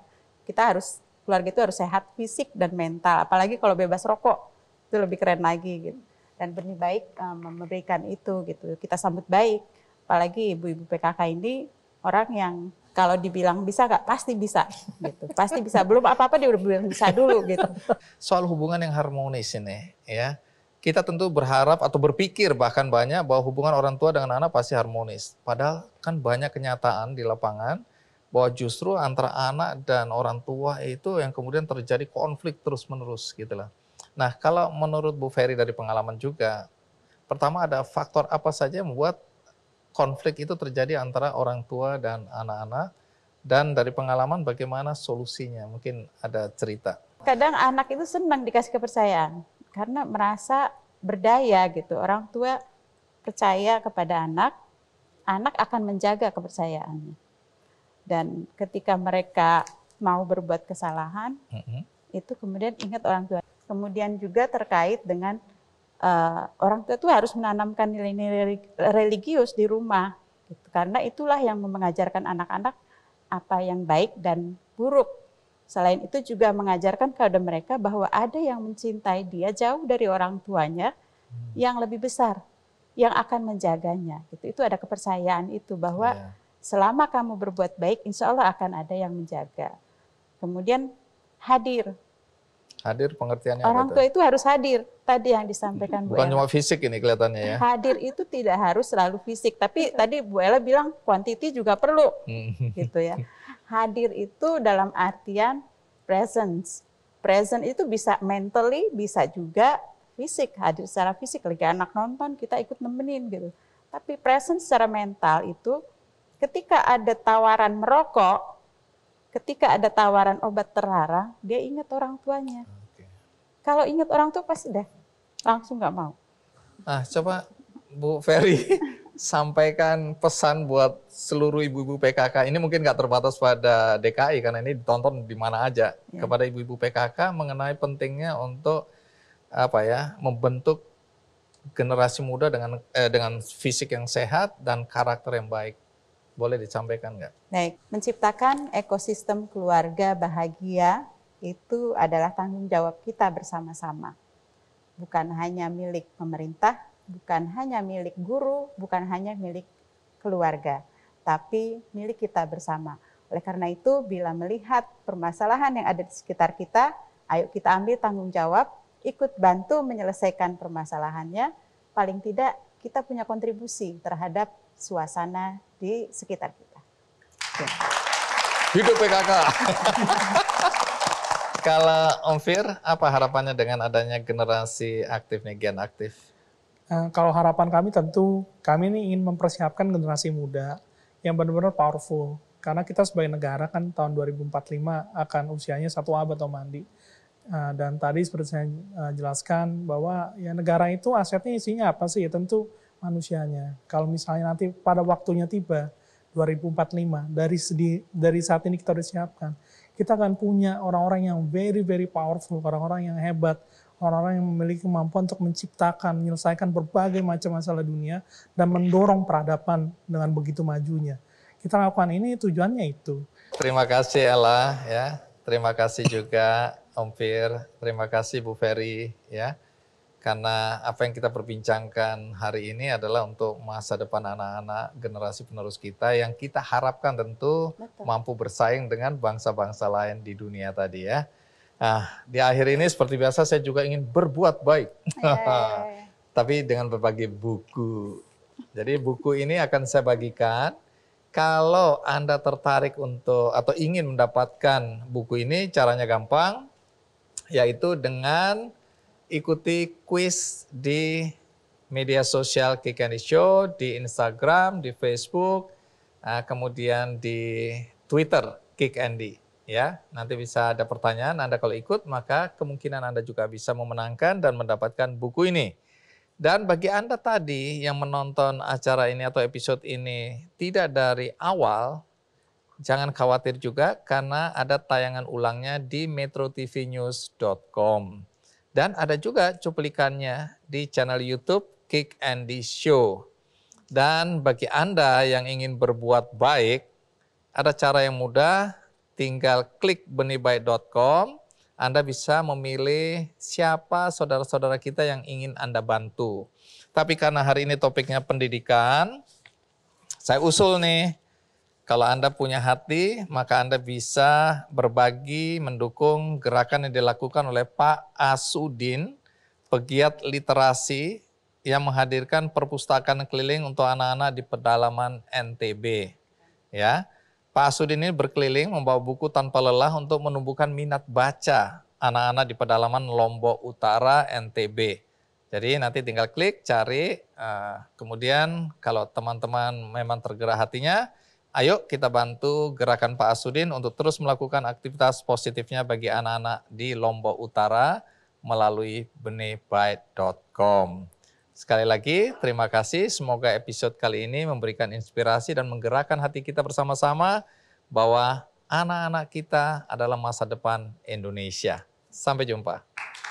Kita harus keluarga itu harus sehat fisik dan mental. Apalagi kalau bebas rokok itu lebih keren lagi gitu. Dan Berni Baik um, memberikan itu gitu. Kita sambut baik. Apalagi ibu-ibu PKK ini orang yang kalau dibilang bisa nggak pasti bisa gitu. Pasti bisa. Belum apa-apa dia udah
bilang bisa dulu gitu. Soal hubungan yang harmonis ini ya. Kita tentu berharap atau berpikir bahkan banyak bahwa hubungan orang tua dengan anak pasti harmonis. Padahal kan banyak kenyataan di lapangan bahwa justru antara anak dan orang tua itu yang kemudian terjadi konflik terus-menerus gitu lah. Nah, kalau menurut Bu Ferry dari pengalaman juga, pertama ada faktor apa saja yang membuat konflik itu terjadi antara orang tua dan anak-anak dan dari pengalaman bagaimana solusinya? Mungkin ada cerita.
Kadang anak itu senang dikasih kepercayaan karena merasa berdaya gitu. Orang tua percaya kepada anak, anak akan menjaga kepercayaannya dan ketika mereka mau berbuat kesalahan
mm
-hmm.
itu kemudian ingat orang tua kemudian juga terkait dengan uh, orang tua itu harus menanamkan nilai-nilai religius di rumah gitu. karena itulah yang mengajarkan anak-anak apa yang baik dan buruk selain itu juga mengajarkan kepada mereka bahwa ada yang mencintai dia jauh dari orang tuanya hmm. yang lebih besar yang akan menjaganya gitu. itu ada kepercayaan itu bahwa yeah Selama kamu berbuat baik, insya Allah akan ada yang menjaga. Kemudian hadir.
Hadir pengertiannya Orang tua itu
harus hadir. Tadi yang disampaikan Bukan Bu Bukan cuma
fisik ini kelihatannya ya.
Hadir itu tidak harus selalu fisik. Tapi tadi Bu Ella bilang kuantiti juga perlu. Hmm. gitu ya. Hadir itu dalam artian presence. Present itu bisa mentally, bisa juga fisik, hadir secara fisik. Lagi anak nonton, kita ikut nemenin gitu. Tapi presence secara mental itu ketika ada tawaran merokok, ketika ada tawaran obat terlarang, dia ingat orang tuanya. Kalau ingat orang tua pasti dah langsung nggak mau.
Ah, coba Bu Ferry sampaikan pesan buat seluruh ibu-ibu PKK. Ini mungkin nggak terbatas pada DKI karena ini ditonton di mana aja ya. kepada ibu-ibu PKK mengenai pentingnya untuk apa ya membentuk generasi muda dengan eh, dengan fisik yang sehat dan karakter yang baik. Boleh disampaikan nggak?
Baik, menciptakan ekosistem keluarga bahagia itu adalah tanggung jawab kita bersama-sama. Bukan hanya milik pemerintah, bukan hanya milik guru, bukan hanya milik keluarga, tapi milik kita bersama. Oleh karena itu, bila melihat permasalahan yang ada di sekitar kita, ayo kita ambil tanggung jawab, ikut bantu menyelesaikan permasalahannya. Paling tidak, kita punya kontribusi terhadap suasana di sekitar kita.
Hidup PKK. Kalau Om Fir, apa harapannya dengan adanya generasi aktif nih, gen aktif?
Eh, kalau harapan kami tentu, kami ini ingin mempersiapkan generasi muda yang benar-benar powerful. Karena kita sebagai negara kan tahun 2045 akan usianya satu abad Om Andi. Eh, dan tadi seperti saya eh, jelaskan bahwa ya negara itu asetnya isinya apa sih? Ya tentu manusianya. Kalau misalnya nanti pada waktunya tiba 2045 dari sedi, dari saat ini kita sudah siapkan, kita akan punya orang-orang yang very very powerful, orang-orang yang hebat, orang-orang yang memiliki kemampuan untuk menciptakan, menyelesaikan berbagai macam masalah dunia dan mendorong peradaban dengan begitu majunya. Kita lakukan ini tujuannya itu.
Terima kasih Ella ya. Terima kasih juga Om Fir, terima kasih Bu Ferry ya karena apa yang kita perbincangkan hari ini adalah untuk masa depan anak-anak generasi penerus kita yang kita harapkan tentu Betul. mampu bersaing dengan bangsa-bangsa lain di dunia tadi ya. Nah, di akhir ini seperti biasa saya juga ingin berbuat baik. Tapi dengan berbagi buku. Jadi buku ini akan saya bagikan. Kalau Anda tertarik untuk atau ingin mendapatkan buku ini caranya gampang yaitu dengan ikuti quiz di media sosial Kikani Show, di Instagram, di Facebook, eh, kemudian di Twitter Kick Andy. Ya, nanti bisa ada pertanyaan. Anda kalau ikut, maka kemungkinan Anda juga bisa memenangkan dan mendapatkan buku ini. Dan bagi Anda tadi yang menonton acara ini atau episode ini tidak dari awal, jangan khawatir juga karena ada tayangan ulangnya di metrotvnews.com. Dan ada juga cuplikannya di channel YouTube Kick Andy Show. Dan bagi Anda yang ingin berbuat baik, ada cara yang mudah, tinggal klik benihbaik.com. Anda bisa memilih siapa saudara-saudara kita yang ingin Anda bantu. Tapi karena hari ini topiknya pendidikan, saya usul nih, kalau Anda punya hati, maka Anda bisa berbagi, mendukung gerakan yang dilakukan oleh Pak Asudin, pegiat literasi yang menghadirkan perpustakaan keliling untuk anak-anak di pedalaman NTB. Ya, Pak Asudin ini berkeliling membawa buku tanpa lelah untuk menumbuhkan minat baca anak-anak di pedalaman Lombok Utara NTB. Jadi nanti tinggal klik, cari, eh, kemudian kalau teman-teman memang tergerak hatinya, Ayo kita bantu gerakan Pak Asudin untuk terus melakukan aktivitas positifnya bagi anak-anak di Lombok Utara melalui benebaik.com. Sekali lagi terima kasih, semoga episode kali ini memberikan inspirasi dan menggerakkan hati kita bersama-sama bahwa anak-anak kita adalah masa depan Indonesia. Sampai jumpa.